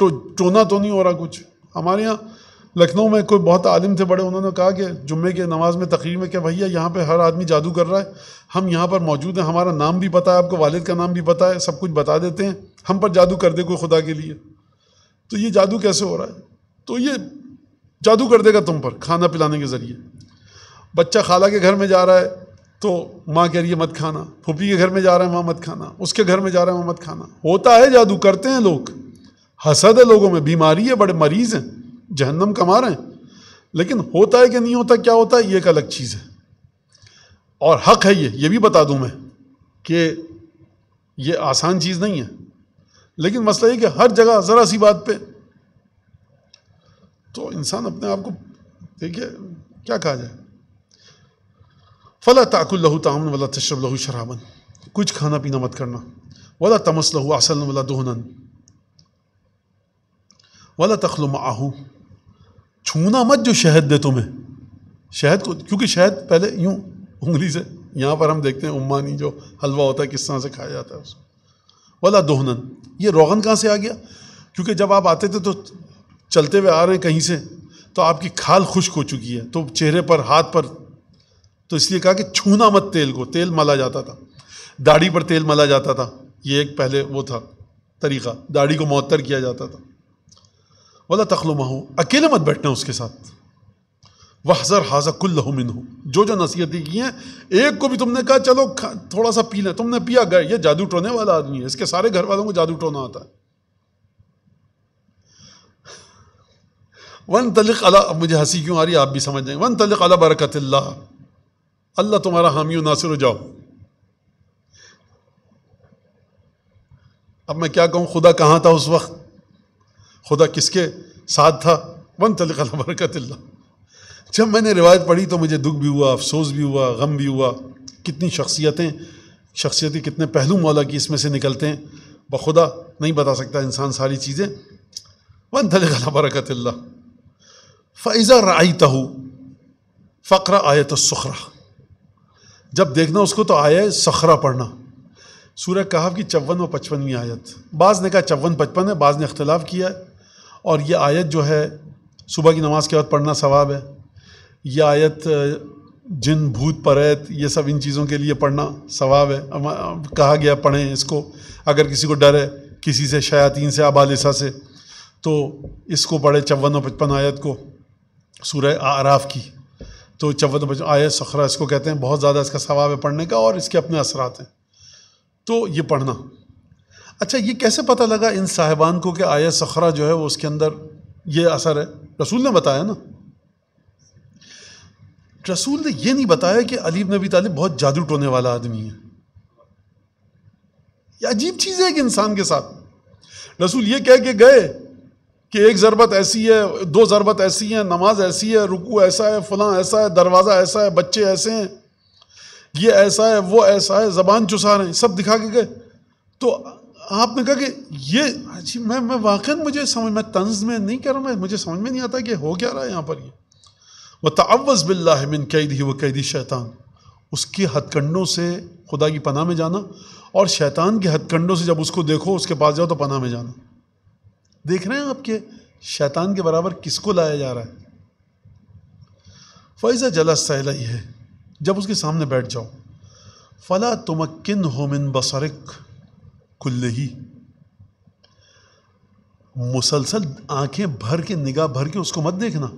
तो टोना तो नहीं हो रहा कुछ हमारे यहाँ लखनऊ में कोई बहुत आलिम थे बड़े उन्होंने कहा कि जुम्मे के नमाज में तकरीर में क्या भैया यहाँ पे हर आदमी जादू कर रहा है हम यहाँ पर मौजूद हैं हमारा नाम भी पता है आपको वालिद का नाम भी पता है सब कुछ बता देते हैं हम पर जादू कर दे कोई खुदा के लिए तो ये जादू कैसे हो रहा है तो ये जादू कर देगा तुम पर खाना पिलाने के ज़रिए बच्चा खाला के घर में जा रहा है तो माँ कह रही है मत खाना फूफी के घर में जा रहा है वहाँ मत खाना उसके घर में जा रहा है वहाँ मत खाना होता है जादू करते हैं लोग हसद है लोगों में बीमारी है बड़े मरीज़ हैं जहन्नम कमा रहे हैं लेकिन होता है कि नहीं होता क्या होता है ये एक अलग चीज़ है और हक है ये ये भी बता दूं मैं कि ये आसान चीज़ नहीं है लेकिन मसला ये कि हर जगह ज़रा सी बात पे तो इंसान अपने आप को देखिए क्या कहा जाए फला ताकुल लहू तामन वाला तशरब लहू शराबन कुछ खाना पीना मत करना वाला तमस लहू असल वाला दोहनन वाला तखलुम आहू छूना मत जो शहद दे तुम्हें शहद को क्योंकि शहद पहले यूँ उंगली से यहाँ पर हम देखते हैं उम्मानी जो हलवा होता है किस तरह से खाया जाता है उसको वाला दोहनन ये रोगन कहाँ से आ गया क्योंकि जब आप आते थे तो चलते हुए आ रहे हैं कहीं से तो आपकी खाल खुश्क हो चुकी है तो चेहरे पर हाथ पर तो इसलिए कहा कि छूना मत तेल को तेल मला जाता था दाढ़ी पर तेल मला जाता था ये एक पहले वो था तरीक़ा दाढ़ी को मअतर किया जाता था वाला तखलुमा हूँ अकेले मत बैठना उसके साथ वह हजर हाजा कुल्लहु हूँ जो जो नसीहतें की हैं एक को भी तुमने कहा चलो थोड़ा सा पी लें तुमने पिया गए ये जादू टोने वाला आदमी है इसके सारे घर वालों को जादू टोना आता है वन तलिक अला मुझे हंसी क्यों आ रही है आप भी समझ जाएंगे वन तलिक अला बरकत अल्लाह तुम्हारा हामी नासिर जाओ अब मैं क्या कहूँ खुदा कहाँ था उस वक्त खुदा किसके साथ था वन तलिका बरकत जब मैंने रिवायत पढ़ी तो मुझे दुख भी हुआ अफसोस भी हुआ गम भी हुआ कितनी शख्सियतें शख्सियत के कितने पहलू मौला की इसमें से निकलते हैं बखुदा नहीं बता सकता इंसान सारी चीज़ें वन तलिका बरकत फ़ैज़ा राई फ़्र आए तो सखरा जब देखना उसको तो आया सखरा पढ़ना सूर्य कहा कि चौवन व पचपनवीं आयत बाज़ ने कहा चौवन पचपन है बाज़ ने अख्तिलाफ़ किया है और ये आयत जो है सुबह की नमाज़ के बाद पढ़ना सवाब है यह आयत जिन भूत परैत ये सब इन चीज़ों के लिए पढ़ना सवाब है कहा गया पढ़ें इसको अगर किसी को डर है किसी से शयातीन से आबालिसा से तो इसको पढ़े चौवन और पचपन आयत को सूरह आराफ की तो चौवन और पचपन आयत सखरा इसको कहते हैं बहुत ज़्यादा इसका सवाब है पढ़ने का और इसके अपने असरात हैं तो ये पढ़ना अच्छा ये कैसे पता लगा इन साहिबान को कि आया सखरा जो है वो उसके अंदर ये असर है रसूल ने बताया ना रसूल ने ये नहीं बताया कि अलीब नबी तालिब बहुत जादू टोने वाला आदमी है यह अजीब चीज़ है एक इंसान के साथ रसूल ये कह के गए कि एक ज़रबत ऐसी है दो ज़रबत ऐसी है नमाज ऐसी है रुकू ऐसा है फलां ऐसा है दरवाज़ा ऐसा है बच्चे ऐसे हैं ये ऐसा है वो ऐसा है ज़बान चुसा रहे हैं सब दिखा के गए तो आपने कहा कि ये जी मैं मैं वाक़ मुझे समझ मैं तंज में नहीं कर रहा मैं मुझे समझ में नहीं आता कि हो क्या रहा है यहाँ पर ये वह तवज़ बिल्ला मिन कैद ही व कैदी शैतान उसकी हथकंडों से खुदा की पनाह में जाना और शैतान के हथकंडों से जब उसको देखो उसके पास जाओ तो पनाह में जाना देख रहे हैं आपके शैतान के बराबर किसको लाया जा रहा है फ़ैज़ा जला सहला ही है जब उसके सामने बैठ जाओ फ़ला हो होमिन बसरक कुल्ले ही मुसलसल आंखें भर के निगाह भर के उसको मत देखना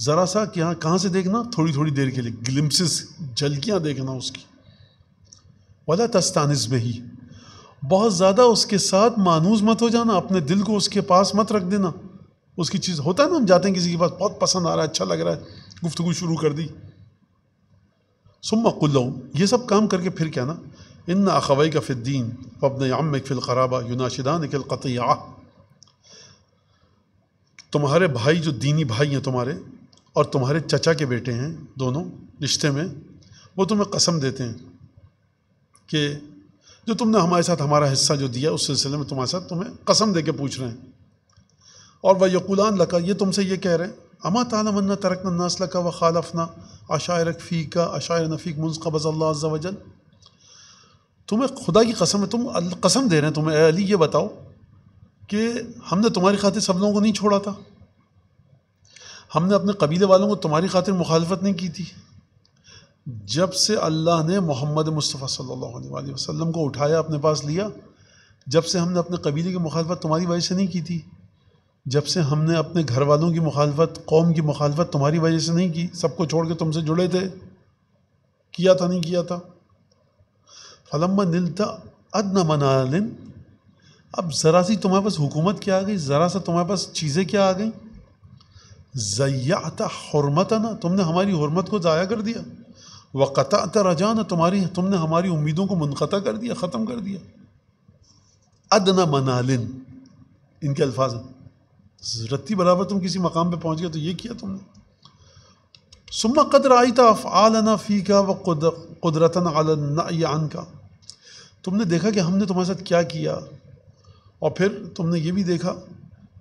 ज़रा सा यहाँ कहाँ से देखना थोड़ी थोड़ी देर के लिए ग्लिम्सिस झलकियां देखना उसकी वाला तस्तानिस में ही बहुत ज़्यादा उसके साथ मानूस मत हो जाना अपने दिल को उसके पास मत रख देना उसकी चीज़ होता है ना हम जाते हैं किसी के पास बहुत पसंद आ रहा है अच्छा लग रहा है गुफ्तु शुरू कर दी सुम्मा कुल्लाऊँ ये सब काम करके फिर क्या ना इन अखवई का फ़िद्दीन वबन अमक फ़िलकराबा यूनाशिदान किलक़तिया तुम्हारे भाई जो दीनी भाई हैं तुम्हारे और तुम्हारे चचा के बेटे हैं दोनों रिश्ते में वो तुम्हें कसम देते हैं कि जो तुमने हमारे साथ हमारा हिस्सा जो दिया उस सिलसिले में तुम्हारे साथ तुम्हें कसम दे के पूछ रहे हैं और वह यकुलान लका ये तुमसे ये कह रहे हैं अमा तालमन्ना तरकन नास का व खालफना अशायर फ़ी का अशायर नफ़ीक मुनक़बज़ अल्लाह वजल तुम्हें खुदा की कसम है तुम कसम दे रहे हैं तुम्हें अली ये बताओ कि हमने तुम्हारी खातिर सब लोगों को नहीं छोड़ा था हमने अपने कबीले वालों को तुम्हारी खातिर मुखालफत नहीं की थी जब से अल्लाह ने मोहम्मद मुस्तफ़ा सल्लल्लाहु अलैहि वसल्लम को उठाया अपने पास लिया जब से हमने अपने कबीले की मुखालफत तुम्हारी वजह से नहीं की थी जब से हमने अपने घर वालों की मुखालफत कौम की मुखालफत तुम्हारी वजह से नहीं की सबको छोड़ के तुमसे जुड़े थे किया था नहीं किया था फलम निलता अदन मनालिन अब ज़रा सी तुम्हारे पास हुकूमत क्या आ गई ज़रा सा तुम्हारे पास चीज़ें क्या आ गई ज़याता हरमत ना तुमने हमारी हरमत को ज़ाया कर दिया वक़ता रजाना तुम्हारी तुमने हमारी उम्मीदों को मुनता कर दिया ख़त्म कर दिया अदन मनालिन इनके अल्फाज रत्ती बराबर तुम किसी मकाम पर पहुँच गए तो ये किया तुमने सुम्मा कदर आई था आलना फ़ी का व कुदरतन आलन का तुमने देखा कि हमने तुम्हारे साथ क्या किया और फिर तुमने ये भी देखा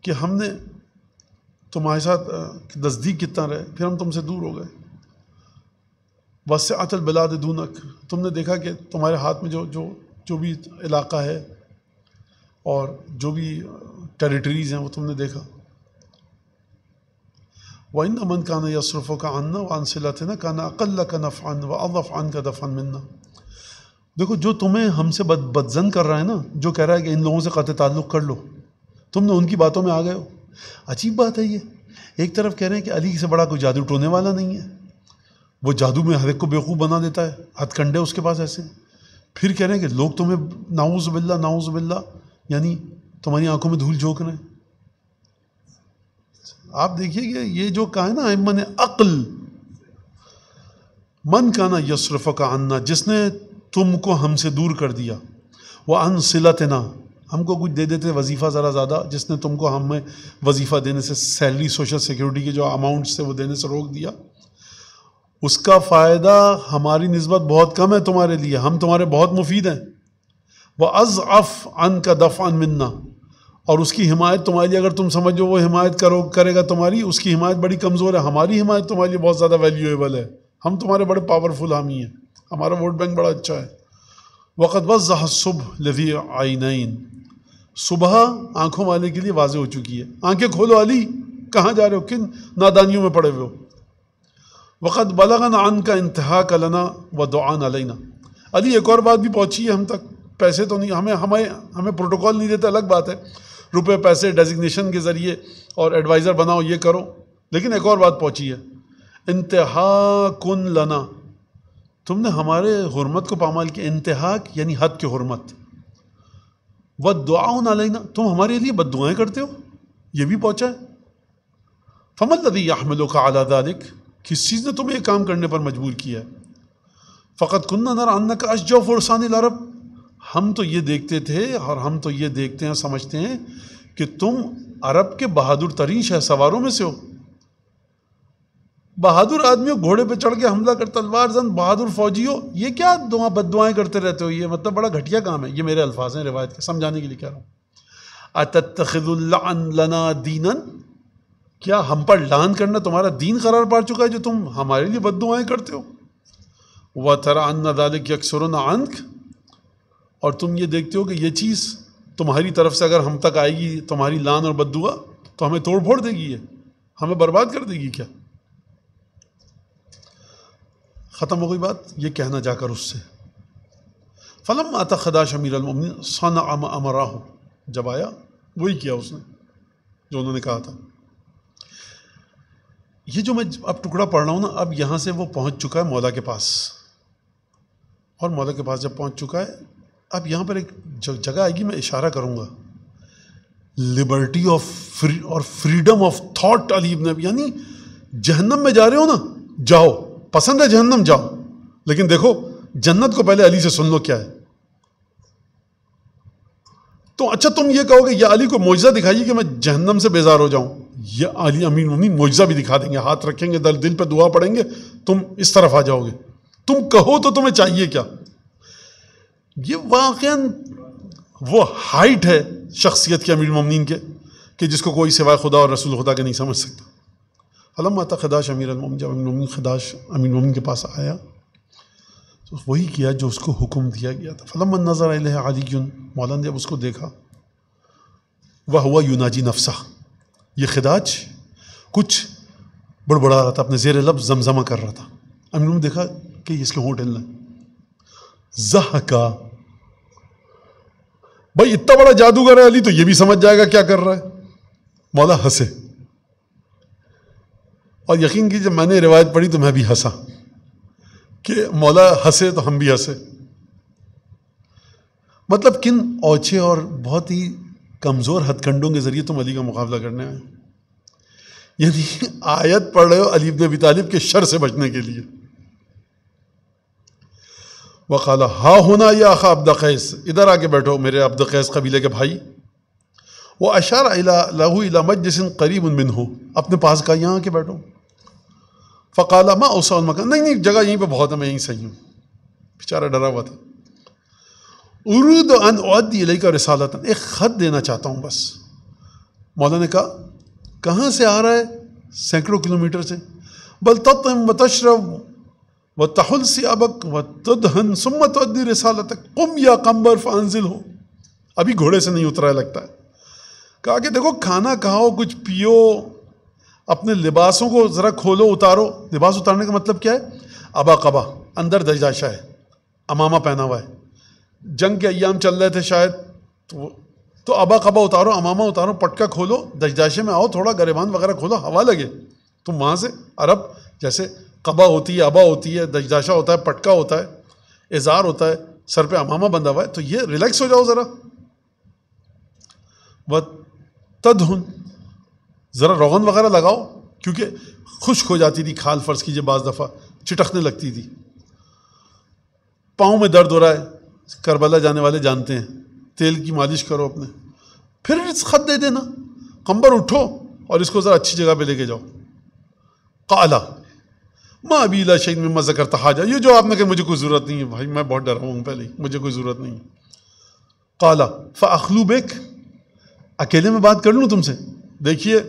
कि हमने तुम्हारे साथ नज़दीक कितना रहे फिर हम तुमसे दूर हो गए वस अतल बलाद दूनक तुमने देखा कि तुम्हारे हाथ में जो जो जो भी इलाका है और जो भी टेरिटरीज़ हैं वो तुमने देखा वन अमन काना यसरफ़ों का अन्ना वानसिला थे ना काना अकल्ला का नफ़ान व अल्लाफ़ान का दफ़ान मिलना देखो जो तुम्हें हमसे बद बदजन कर रहा है ना जो कह रहा है कि इन लोगों से कत ताल्लुक़ कर लो तुम ना उनकी बातों में आ गए हो अजीब बात है ये एक तरफ कह रहे हैं कि अली से बड़ा कोई जादू टोने वाला नहीं है वो जादू में हर एक को बेवकूफ़ बना देता है हथकंडे उसके पास ऐसे फिर कह रहे हैं कि लोग तुम्हें नाउज़ बिल्ला नाउज़ बिल्ला यानी तुम्हारी आंखों में धूल झोंक रहे हैं आप देखिए ये जो कहा है ना अमन अक्ल मन का ना यशरफ का अन्ना जिसने तुमको हमसे दूर कर दिया वह अनसिलतना हमको कुछ दे देते वजीफ़ा ज़रा ज़्यादा जिसने तुमको हमें वजीफ़ा देने से सैलरी सोशल सिक्योरिटी के जो अमाउंट्स थे वो देने से रोक दिया उसका फ़ायदा हमारी नस्बत बहुत कम है तुम्हारे लिए हम तुम्हारे बहुत मुफीद हैं वह अज़ अफ़ अन का अन मिलना और उसकी हिमायत तुम्हारे लिए अगर तुम समझो वो हिमायत करो करेगा तुम्हारी उसकी हिमायत बड़ी कमज़ोर है हमारी हिमायत तुम्हारे लिए बहुत ज़्यादा वैल्यूएबल है हम तुम्हारे बड़े पावरफुल हामी हैं हमारा वोट बैंक बड़ा अच्छा है वक़्त बस वज़ह सुबह लवी आइनाइन सुबह आंखों वाले के लिए वाजे हो चुकी है आंखें खोलो अली कहाँ जा रहे हो किन नादानियों में पड़े हुए हो वक़्त बलगन आन का इंतहा कलना व दुआन अलना अली एक और बात भी पहुँची है हम तक पैसे तो नहीं हमें हमें हमें प्रोटोकॉल नहीं देते अलग बात है रुपए पैसे डेजिग्नेशन के ज़रिए और एडवाइज़र बनाओ ये करो लेकिन एक और बात पहुँची है इंतहा कन लना तुमने हमारे हरमत को पामाल किया इंतहाक यानी हद की हरमत व दुआन अलैना तुम हमारे लिए बद दुआएँ करते हो यह भी पहुँचा है फमल लदी याहमलों का आलादालिक किस चीज़ ने तुम्हें ये काम करने पर मजबूर किया है फ़कत कन्ना नर अन्ना का अशजो फरसान लारब हम तो ये देखते थे और हम तो ये देखते हैं समझते हैं कि तुम अरब के बहादुर तरीन शहसवारों में से हो बहादुर आदमियों घोड़े पे चढ़ के हमला कर तलवार जन बहादुर फ़ौजी हो ये क्या दुआ बदुआएं करते रहते हो ये मतलब बड़ा घटिया काम है ये मेरे अल्फाज हैं रिवायत के समझाने के लिए कह रहा हूँ लना दीनन क्या हम पर लान करना तुम्हारा दीन करार पा चुका है जो तुम हमारे लिए बदुआएँ करते हो व तरा अन्न दालिक यकसरन अंक और तुम ये देखते हो कि ये चीज़ तुम्हारी तरफ से अगर हम तक आएगी तुम्हारी लान और बदुआ तो हमें तोड़ फोड़ देगी ये हमें बर्बाद कर देगी क्या ख़त्म हो गई बात ये कहना जाकर उससे फ़लम आता खदा शमीर सन अम अमरा हो जब आया वही किया उसने जो उन्होंने कहा था ये जो मैं अब टुकड़ा पढ़ रहा हूँ ना अब यहाँ से वो पहुँच चुका है मौला के पास और मौला के पास जब पहुँच चुका है अब यहाँ पर एक जगह आएगी मैं इशारा करूँगा लिबर्टी ऑफ फ्री और फ्रीडम ऑफ थाट अलीब ने यानी जहन्नम में जा रहे हो ना जाओ पसंद है जहन्नम जाओ लेकिन देखो जन्नत को पहले अली से सुन लो क्या है तो अच्छा तुम ये कहोगे या अली को मुआवजा दिखाइए कि मैं जहन्नम से बेजार हो जाऊं ये अली अमीन उमीन मोजा भी दिखा देंगे हाथ रखेंगे दल दिल पर दुआ पड़ेंगे तुम इस तरफ आ जाओगे तुम कहो तो तुम्हें चाहिए क्या ये वाकन वो हाइट है शख्सियत के अमीर ममिन के कि जिसको कोई सिवाय खुदा और रसूल खुदा के नहीं समझ सकता अलम खदाश अमीर अलमोमिन जब अमीन खदाश अमीन मोमिन के पास आया तो वही किया जो उसको हुक्म दिया गया था फलम नज़र अली मौलाना जब उसको देखा वह हुआ यूनाजी नफसा ये खदाज कुछ बड़बड़ा रहा था अपने जेर लब जमजमा कर रहा था अमीन ने देखा कि इसके होंठ हिलना जह का भाई इतना बड़ा जादूगर है अली तो ये भी समझ जाएगा क्या कर रहा है मौला हंसे और यकीन कीजिए मैंने रिवायत पढ़ी तो मैं भी हंसा कि मौला हंसे तो हम भी हंसे मतलब किन ओछे और बहुत ही कमज़ोर हथकंडों के ज़रिए तुम अली का मुकाबला करने आए यानी आयत पढ़ रहे हो अलीब नबी तालिब के शर से बचने के लिए वाला हा होना या आखा अब्द कैस इधर आके बैठो मेरे अब्द खैस कबीले के भाई वो अशार अला लहू इला मजसिन करीब उनमिन हो अपने पास का यहाँ आके बैठो फ़काला माँ उस मकान नहीं नहीं जगह यहीं पर बहुत है मैं यहीं सही हूँ बेचारा डरा हुआ था उरुद अनदी लई का रसालतन एक ख़त देना चाहता हूँ बस मौलाना ने कहा कहाँ से आ रहा है सैकड़ों किलोमीटर से बल तत्म व तशरब व तहल अबक व तदहन सुमत वदी रसालत कुम या कम्बर फानजिल हो अभी घोड़े से नहीं उतरा लगता है कहा कि देखो खाना खाओ कुछ पियो अपने लिबासों को ज़रा खोलो उतारो लिबास उतारने का मतलब क्या है अबा कबा अंदर दजाशा है अमामा पहना हुआ है जंग के अयाम चल रहे थे शायद तो तो अबा कबा उतारो अमामा उतारो पटका खोलो दजदाशे में आओ थोड़ा गरेबान वगैरह खोलो हवा लगे तो वहाँ से अरब जैसे कबा होती है अबा होती है दजदाशा होता है पटका होता है इजार होता है सर पे अमामा बंधा हुआ है तो ये रिलैक्स हो जाओ ज़रा व तद ज़रा रोगन वगैरह लगाओ क्योंकि खुश्क हो जाती थी खाल फर्श कीजिए बाज़ दफ़ा चिटकने लगती थी पाँव में दर्द हो रहा है करबला जाने वाले जानते हैं तेल की मालिश करो अपने फिर ख़त दे देना कंबर उठो और इसको ज़रा अच्छी जगह पे लेके जाओ काला माँ अभी शहीद में मज़ा करता हाजा ये जो आपने कहा मुझे कोई ज़रूरत नहीं है भाई मैं बहुत डरा हूँ पहले मुझे कोई ज़रूरत नहीं है काला फ़ाखलू बेक अकेले में बात कर लूँ तुमसे देखिए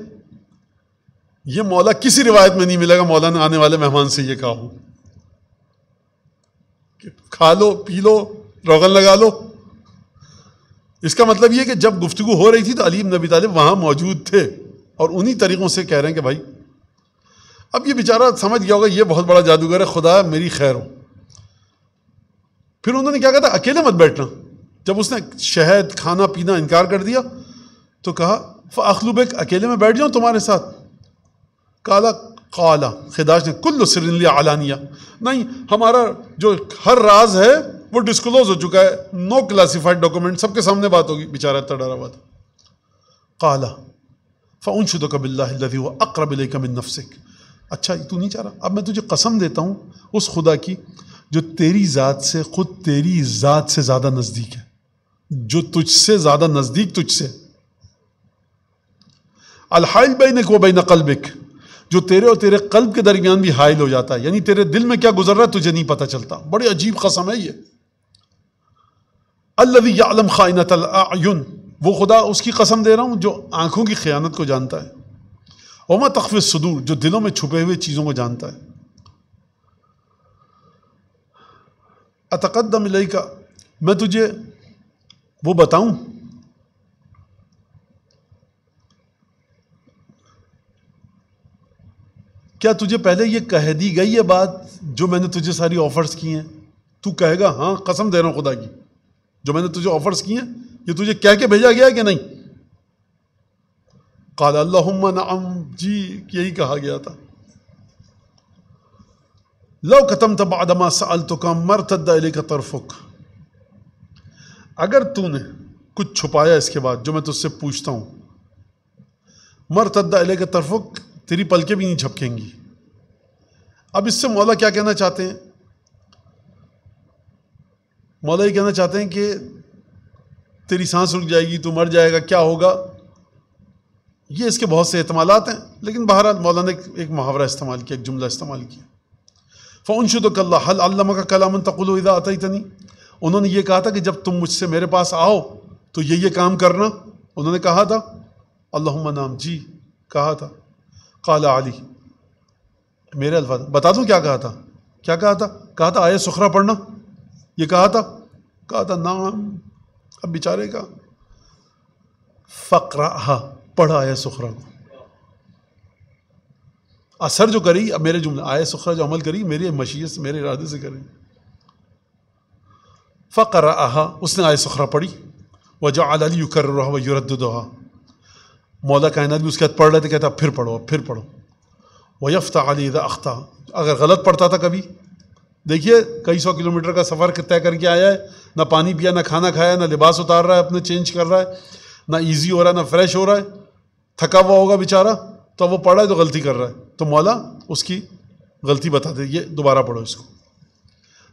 ये मौला किसी रिवायत में नहीं मिलेगा मौला ने आने वाले मेहमान से ये कहा हो खा लो पी लो रोगन लगा लो इसका मतलब ये कि जब गुफ्तु हो रही थी तो अलीम नबी तालिब वहाँ मौजूद थे और उन्हीं तरीक़ों से कह रहे हैं कि भाई अब ये बेचारा समझ गया होगा ये बहुत बड़ा जादूगर है खुदा मेरी खैर हो फिर उन्होंने क्या कहा था अकेले मत बैठना जब उसने शहद खाना पीना इनकार कर दिया तो कहा फ़ाखलूबेक अकेले में बैठ जाऊँ तुम्हारे साथ काला काला खिदाश ने कुल्ल सिरनलिया आलानिया नहीं हमारा जो हर राज है वो डिस्क्लोज हो चुका है नो क्लासिफाइड डॉक्यूमेंट सबके सामने बात होगी बेचारा इतना डरा हुआ था काला फ़ाउन शुद कबिल्लादी हुआ अक्रबिल कमिन नफसिक अच्छा तू नहीं चाह रहा अब मैं तुझे कसम देता हूँ उस खुदा की जो तेरी ज़ात से खुद तेरी ज़ात से ज़्यादा नज़दीक है जो तुझसे ज़्यादा नज़दीक तुझसे अलहाइल बैनक को बैन कलबिक जो तेरे और तेरे कल्ब के दरमियान भी हायल हो जाता है यानी तेरे दिल में क्या गुजर रहा है तुझे नहीं पता चलता बड़ी अजीब कसम है ये अल्लवी आलम खाइनत वो खुदा उसकी कसम दे रहा हूँ जो आंखों की खयानत को जानता है ओमा तखफ सदूर जो दिलों में छुपे हुए चीज़ों को जानता है अतकदम का मैं तुझे वो बताऊं क्या तुझे पहले ये कह दी गई है बात जो मैंने तुझे सारी ऑफ़र्स की हैं तू कहेगा हाँ कसम दे रहा हूँ खुदा की जो मैंने तुझे ऑफ़र्स की हैं ये तुझे कह के भेजा गया कि नहीं काल अल्लाम जी यही कहा गया था लो खतम तब आदमा साल तो कम मर का तरफुक अगर तूने कुछ छुपाया इसके बाद जो मैं तुझसे पूछता हूं मर अले का तरफुक तेरी पलके भी नहीं झपकेंगी अब इससे मौला क्या कहना चाहते हैं मौला ये कहना चाहते हैं कि तेरी सांस रुक जाएगी तू मर जाएगा क्या होगा ये इसके बहुत से अहतमालत हैं लेकिन बहरहाल मौला ने एक मुहावरा इस्तेमाल किया एक जुमला इस्तेमाल किया फ़ौन कल्ला हल अल्लाह का कलाम तकुलदा आता ही तनी उन्होंने ये कहा था कि जब तुम मुझसे मेरे पास आओ तो ये ये काम करना उन्होंने कहा था अल्लाह नाम जी कहा था काला अली मेरे अल्फाज बता दूँ क्या कहा था क्या कहा था कहा था आया सुखरा पढ़ना ये कहा था कहा था नाम अब बेचारे का फ़करा पढ़ा आया सुखरा को असर जो करी अब मेरे जुमले आया सुखरा जो अमल करी मेरी मशीत से मेरे इरादे से करी फ़कर उसने आय सुखरा पढ़ी वह जो अली कर रहा वह युरद मौला कायनत भी उसके बाद पढ़ रहे थे कहता फिर पढ़ो फिर पढ़ो यफ्ता अली अख्ता अगर गलत पढ़ता था कभी देखिए कई सौ किलोमीटर का सफ़र तय करके आया है ना पानी पिया ना खाना खाया ना लिबास उतार रहा है अपने चेंज कर रहा है ना ईजी हो रहा है ना फ्रेश हो रहा है थका हुआ होगा बेचारा तो वो पढ़ रहा है तो गलती कर रहा है तो मौला उसकी गलती बता दे ये दोबारा पढ़ो इसको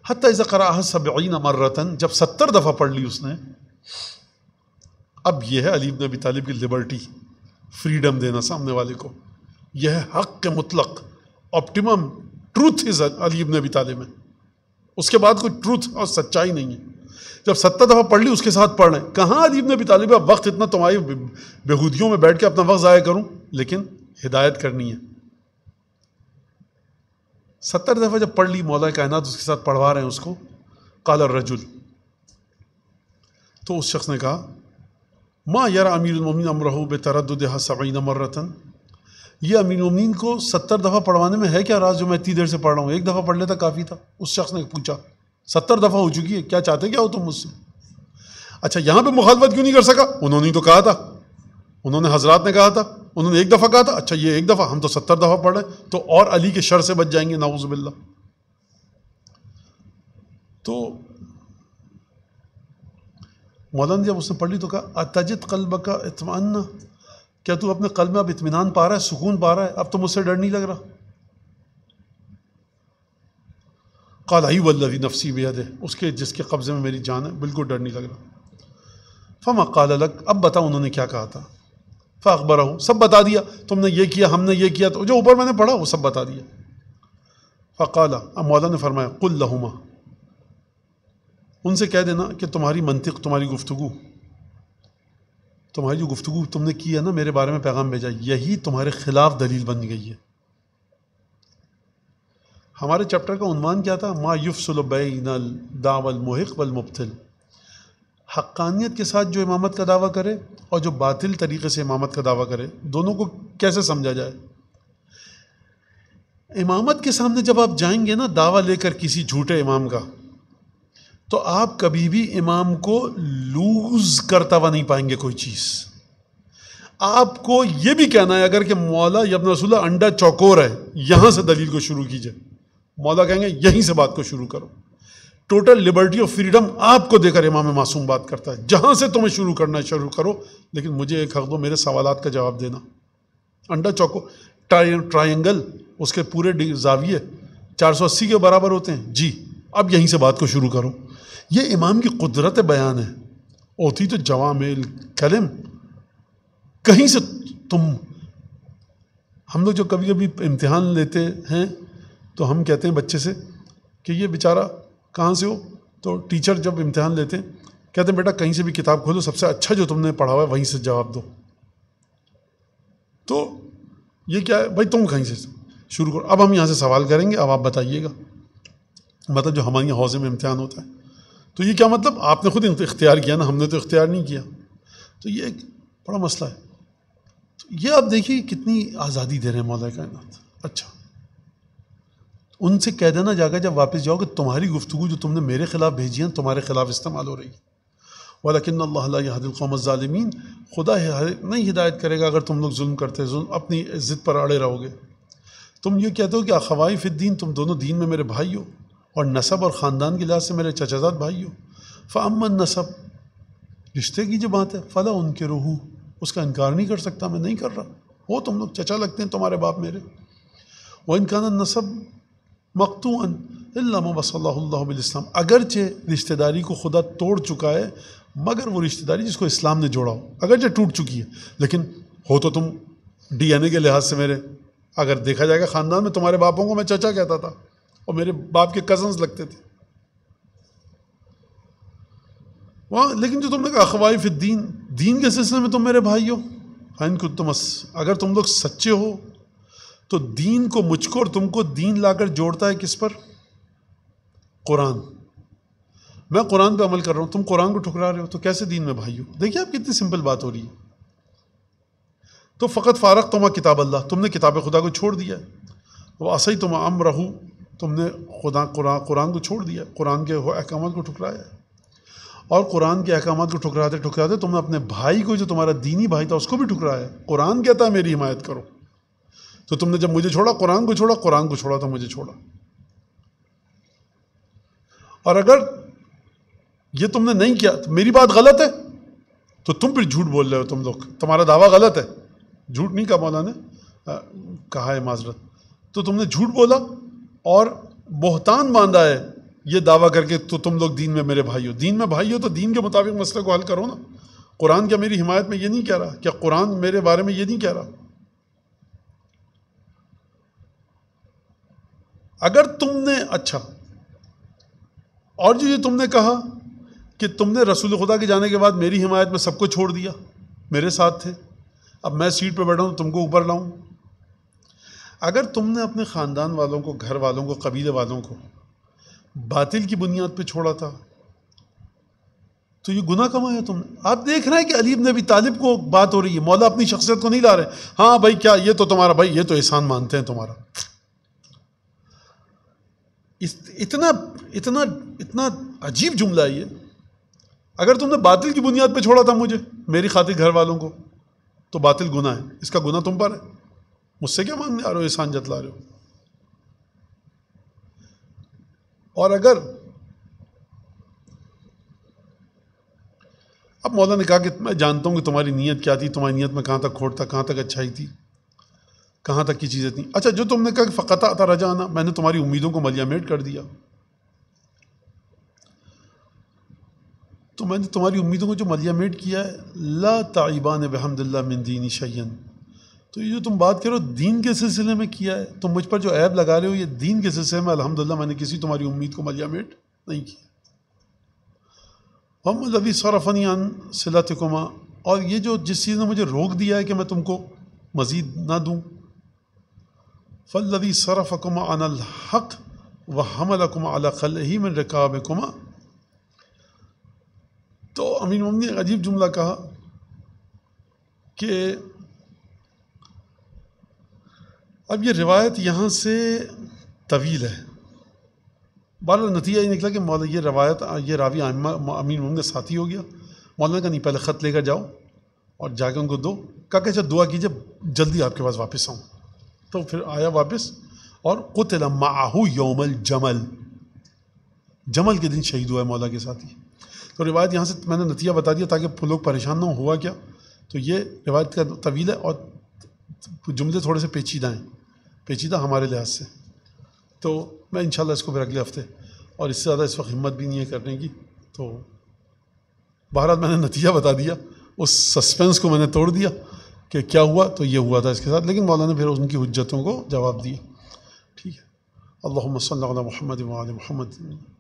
हती इज़ा सबीन अमर रतन जब सत्तर दफ़ा पढ़ ली उसने अब यह है अलीब नबी तालिब की लिबर्टी फ्रीडम देना सामने वाले को यह हक के मुतलक ऑप्टिमम ट्रूथ इज अली इबन अबी तालिब में उसके बाद कोई ट्रूथ और सच्चाई नहीं है जब सत्तर दफ़ा पढ़ ली उसके साथ पढ़ रहे कहाँ अली इबन अबी तालिब अब वक्त इतना तुम्हारी तो बेहूदियों में बैठ के अपना वक्त ज़ाया करूँ लेकिन हिदायत करनी है सत्तर दफ़ा जब पढ़ ली मौला कायनात उसके साथ पढ़वा रहे हैं उसको काला रजुल तो उस शख्स ने कहा माँ यार अमीरमिन अमरहू बेतरदा सबैन रतन ये अमीर अमीरमिन को सत्तर दफ़ा पढ़वाने में है क्या राज जो मैं इतनी देर से पढ़ रहा हूँ एक दफ़ा पढ़ लेता काफ़ी था उस शख्स ने पूछा सत्तर दफ़ा हो चुकी है क्या चाहते क्या हो तुम मुझसे अच्छा यहाँ पर मुखालफत क्यों नहीं कर सका उन्होंने ही तो कहा था उन्होंने हजरात ने कहा था उन्होंने एक दफ़ा कहा था अच्छा ये एक दफ़ा हम तो सत्तर दफ़ा पढ़े तो और अली के शर से बच जाएंगे नाउज़बिल्ला तो मौलाना जब उसने पढ़ ली तो कहा अतजित कल्ब का इतमान क्या तू अपने कल में अब इतमान पा रहा है सुकून पा रहा है अब तो मुझसे डर नहीं लग रहा काल ही वल्लि नफसी बेहद है उसके जिसके कब्ज़े में मेरी जान है बिल्कुल डर नहीं लग रहा फमा काल अलग अब बताओ उन्होंने क्या कहा था फ़ा अकबर हूँ सब बता दिया तुमने ये किया हमने ये किया तो जो ऊपर मैंने पढ़ा वो सब बता दिया फ़ाला अब मौलाना ने फरमाया कुल उनसे कह देना कि तुम्हारी मनतिक तुम्हारी गुफ्तु तुम्हारी जो गुफ्तु तुमने की है ना मेरे बारे में पैगाम भेजा यही तुम्हारे ख़िलाफ़ दलील बन गई है हमारे चैप्टर का उनवान क्या था मा युफ़सलबैनल दावल मोहक वल मुफ्तल हक्कानियत के साथ जो इमामत का दावा करे और जो बातिल तरीके से इमामत का दावा करे दोनों को कैसे समझा जाए इमामत के सामने जब आप जाएंगे ना दावा लेकर किसी झूठे इमाम का तो आप कभी भी इमाम को लूज़ करता हुआ नहीं पाएंगे कोई चीज़ आपको ये भी कहना है अगर कि मौला यबन रसूल्ला अंडा चौकोर है यहाँ से दलील को शुरू कीजिए मौला कहेंगे यहीं से बात को शुरू करो टोटल लिबर्टी और फ्रीडम आपको देकर इमाम मासूम बात करता है जहाँ से तुम्हें शुरू करना शुरू करो लेकिन मुझे एक हक दो मेरे सवाल का जवाब देना अंडा चौको ट्राइंगल उसके पूरे जाविए अस्सी के बराबर होते हैं जी अब यहीं से बात को शुरू करो ये इमाम की कुदरत बयान है होती तो जवाम कलम कहीं से तुम हम लोग जो कभी कभी इम्तहान लेते हैं तो हम कहते हैं बच्चे से कि ये बेचारा कहाँ से हो तो टीचर जब इम्तहान लेते हैं कहते हैं बेटा कहीं से भी किताब खोलो सबसे अच्छा जो तुमने पढ़ा हुआ है वहीं से जवाब दो तो ये क्या है भाई तुम कहीं से शुरू करो अब हम यहाँ से सवाल करेंगे अब आप बताइएगा मतलब जो हमारे यहाँ हौजे में इम्तहान होता है तो ये क्या मतलब आपने खुद इख्तियार किया ना हमने तो इख्तियार नहीं किया तो ये एक बड़ा मसला है तो ये आप देखिए कितनी आज़ादी दे रहे हैं मौला कायनात अच्छा उनसे कह देना जाकर जब वापस जाओगे तुम्हारी गुफ्तु जो तुमने मेरे खिलाफ भेजी है तुम्हारे खिलाफ इस्तेमाल हो रही है वालकिन हदिलकौमज़ालमीन खुदा नहीं हिदायत करेगा अगर तुम लोग जुल्म करते जुल्म अपनी ज़िद पर अड़े रहोगे तुम ये कहते हो कि अखवाई फ़िद्दीन तुम दोनों दीन में मेरे भाई हो और नसब और ख़ानदान के लिहाज से मेरे चचाज़ाद भाई हो फ़ामन नसब रिश्ते की जो बात है फ़ला उनके रूहू उसका इनकार नहीं कर सकता मैं नहीं कर रहा वो तुम लोग चचा लगते हैं तुम्हारे बाप मेरे वह इनकान नसब मकतून बसल्लाम अगरचे रिश्तेदारी को खुदा तोड़ चुका है मगर वो रिश्तेदारी जिसको इस्लाम ने जोड़ा हो अगरचे टूट चुकी है लेकिन हो तो तुम डी एन ए के लिहाज से मेरे अगर देखा जाएगा ख़ानदान में तुम्हारे बापों को मैं चचा कहता था और मेरे बाप के कज़न्स लगते थे वहाँ लेकिन जो तुमने कहा अखवाई फिर दीन दीन के सिलसिले में तुम मेरे भाई हो फ़ैन खुद तुमस अगर तुम लोग सच्चे हो तो दीन को मुझको और तुमको दीन लाकर जोड़ता है किस पर कुरान मैं कुरान पे अमल कर रहा हूँ तुम कुरान को ठुकरा रहे हो तो कैसे दीन में भाई हो देखिए आप कितनी सिंपल बात हो रही है तो फ़कत फ़ारक तुम्हारा किताब अल्लाह तुमने किताब खुदा को छोड़ दिया वो वह असई तुम अम रहू तुमने खुदा कुरान कुरान को छोड़ दिया कुरान के अहकाम को ठुकराया और कुरान के अहकाम को ठुकराते ठुकराते तुमने अपने भाई को जो तुम्हारा दीनी भाई था उसको भी ठुकराया कुरान कहता है मेरी हिमायत करो तो तुमने जब मुझे छोड़ा कुरान को छोड़ा कुरान को छोड़ा तो मुझे छोड़ा और अगर ये तुमने नहीं किया तो मेरी बात गलत है तो तुम फिर झूठ बोल रहे हो तुम लोग तुम्हारा दावा गलत है झूठ नहीं कहा मौलाना ने कहा है माजरत तो तुमने झूठ बोला और बोहतान बांधा है ये दावा करके तो तुम लोग दीन में मेरे भाई हो दीन में भाई हो तो दीन के मुताबिक मसले को हल करो ना कुरान क्या मेरी हिमायत में ये नहीं कह रहा क्या कुरान मेरे बारे में ये नहीं कह रहा अगर तुमने अच्छा और जो ये तुमने कहा कि तुमने रसूल खुदा के जाने के बाद मेरी हिमायत में सबको छोड़ दिया मेरे साथ थे अब मैं सीट पर बैठा हूँ तो तुमको ऊपर लाऊँ अगर तुमने अपने ख़ानदान वालों को घर वालों को कबीले वालों को बातिल की बुनियाद पे छोड़ा था तो ये गुना कमाया तुमने आप देख रहे हैं कि अलीब ने तालिब को बात हो रही है मौला अपनी शख्सियत को नहीं ला रहे हाँ भाई क्या ये तो तुम्हारा भाई ये तो एहसान मानते हैं तुम्हारा इस, इतना इतना इतना अजीब जुमला है ये अगर तुमने बातिल की बुनियाद पे छोड़ा था मुझे मेरी खातिर घर वालों को तो बातिल गुना है इसका गुना तुम पर है मुझसे क्या मांगने आ रहे हो एहसान जतला रहे हो और अगर अब मौला ने कहा कि मैं जानता हूँ कि तुम्हारी नीयत क्या थी तुम्हारी नीयत में कहाँ तक खोट था कहाँ तक अच्छाई थी कहाँ तक की चीज़ें थी अच्छा जो तुमने कहा कि फ़कत आता रजा आना मैंने तुम्हारी उम्मीदों को मलियामेट कर दिया तो मैंने तुम्हारी उम्मीदों को जो मलियामेट किया है ला ताइबान बहमदिल्ला मिन दीनी शैन तो ये जो तुम बात करो दीन के सिलसिले में किया है तुम मुझ पर जो ऐप लगा रहे हो ये दीन के सिलसिले में अलहमदिल्ला मैंने किसी तुम्हारी उम्मीद को मलियामेट नहीं किया मोहम्मद अबी सरफनियान सिलातकुमा और ये जो जिस चीज़ ने मुझे रोक दिया है कि मैं तुमको मज़ीद ना दूँ फ़ल्लवी सरफ़ुमा अनल हक़ व हमलकुमा अला खल ही मन कुमा तो अमीन मम ने अजीब जुमला कहा कि अब ये रिवायत यहाँ से तवील है बहर नतीजा ये निकला कि मौलाना ये रवायत ये रावी अमीन उनके साथी हो गया मौलाना का नहीं पहले ख़त लेकर जाओ और जाके उनको दो कहा कैसे अच्छा, दुआ कीजिए जल्दी आपके पास वापस आऊँ तो फिर आया वापस और कुतल माहू योमल जमल जमल के दिन शहीद हुआ है मौला के साथी तो रिवायत यहाँ से मैंने नतीजा बता दिया ताकि लोग परेशान ना हुआ क्या तो ये रिवायत का तवील है और जुमले थोड़े से पेचीदा हैं पेचीदा हमारे लिहाज से तो मैं इन इसको फिर अगले हफ्ते और इससे ज़्यादा इस वक्त हिम्मत भी नहीं है करने की तो बहरहाल मैंने नतीजा बता दिया उस सस्पेंस को मैंने तोड़ दिया कि क्या हुआ तो ये हुआ था इसके साथ लेकिन मौलाना फिर उनकी हजतों को जवाब दिया ठीक है अल्लाह मसल महमद महमद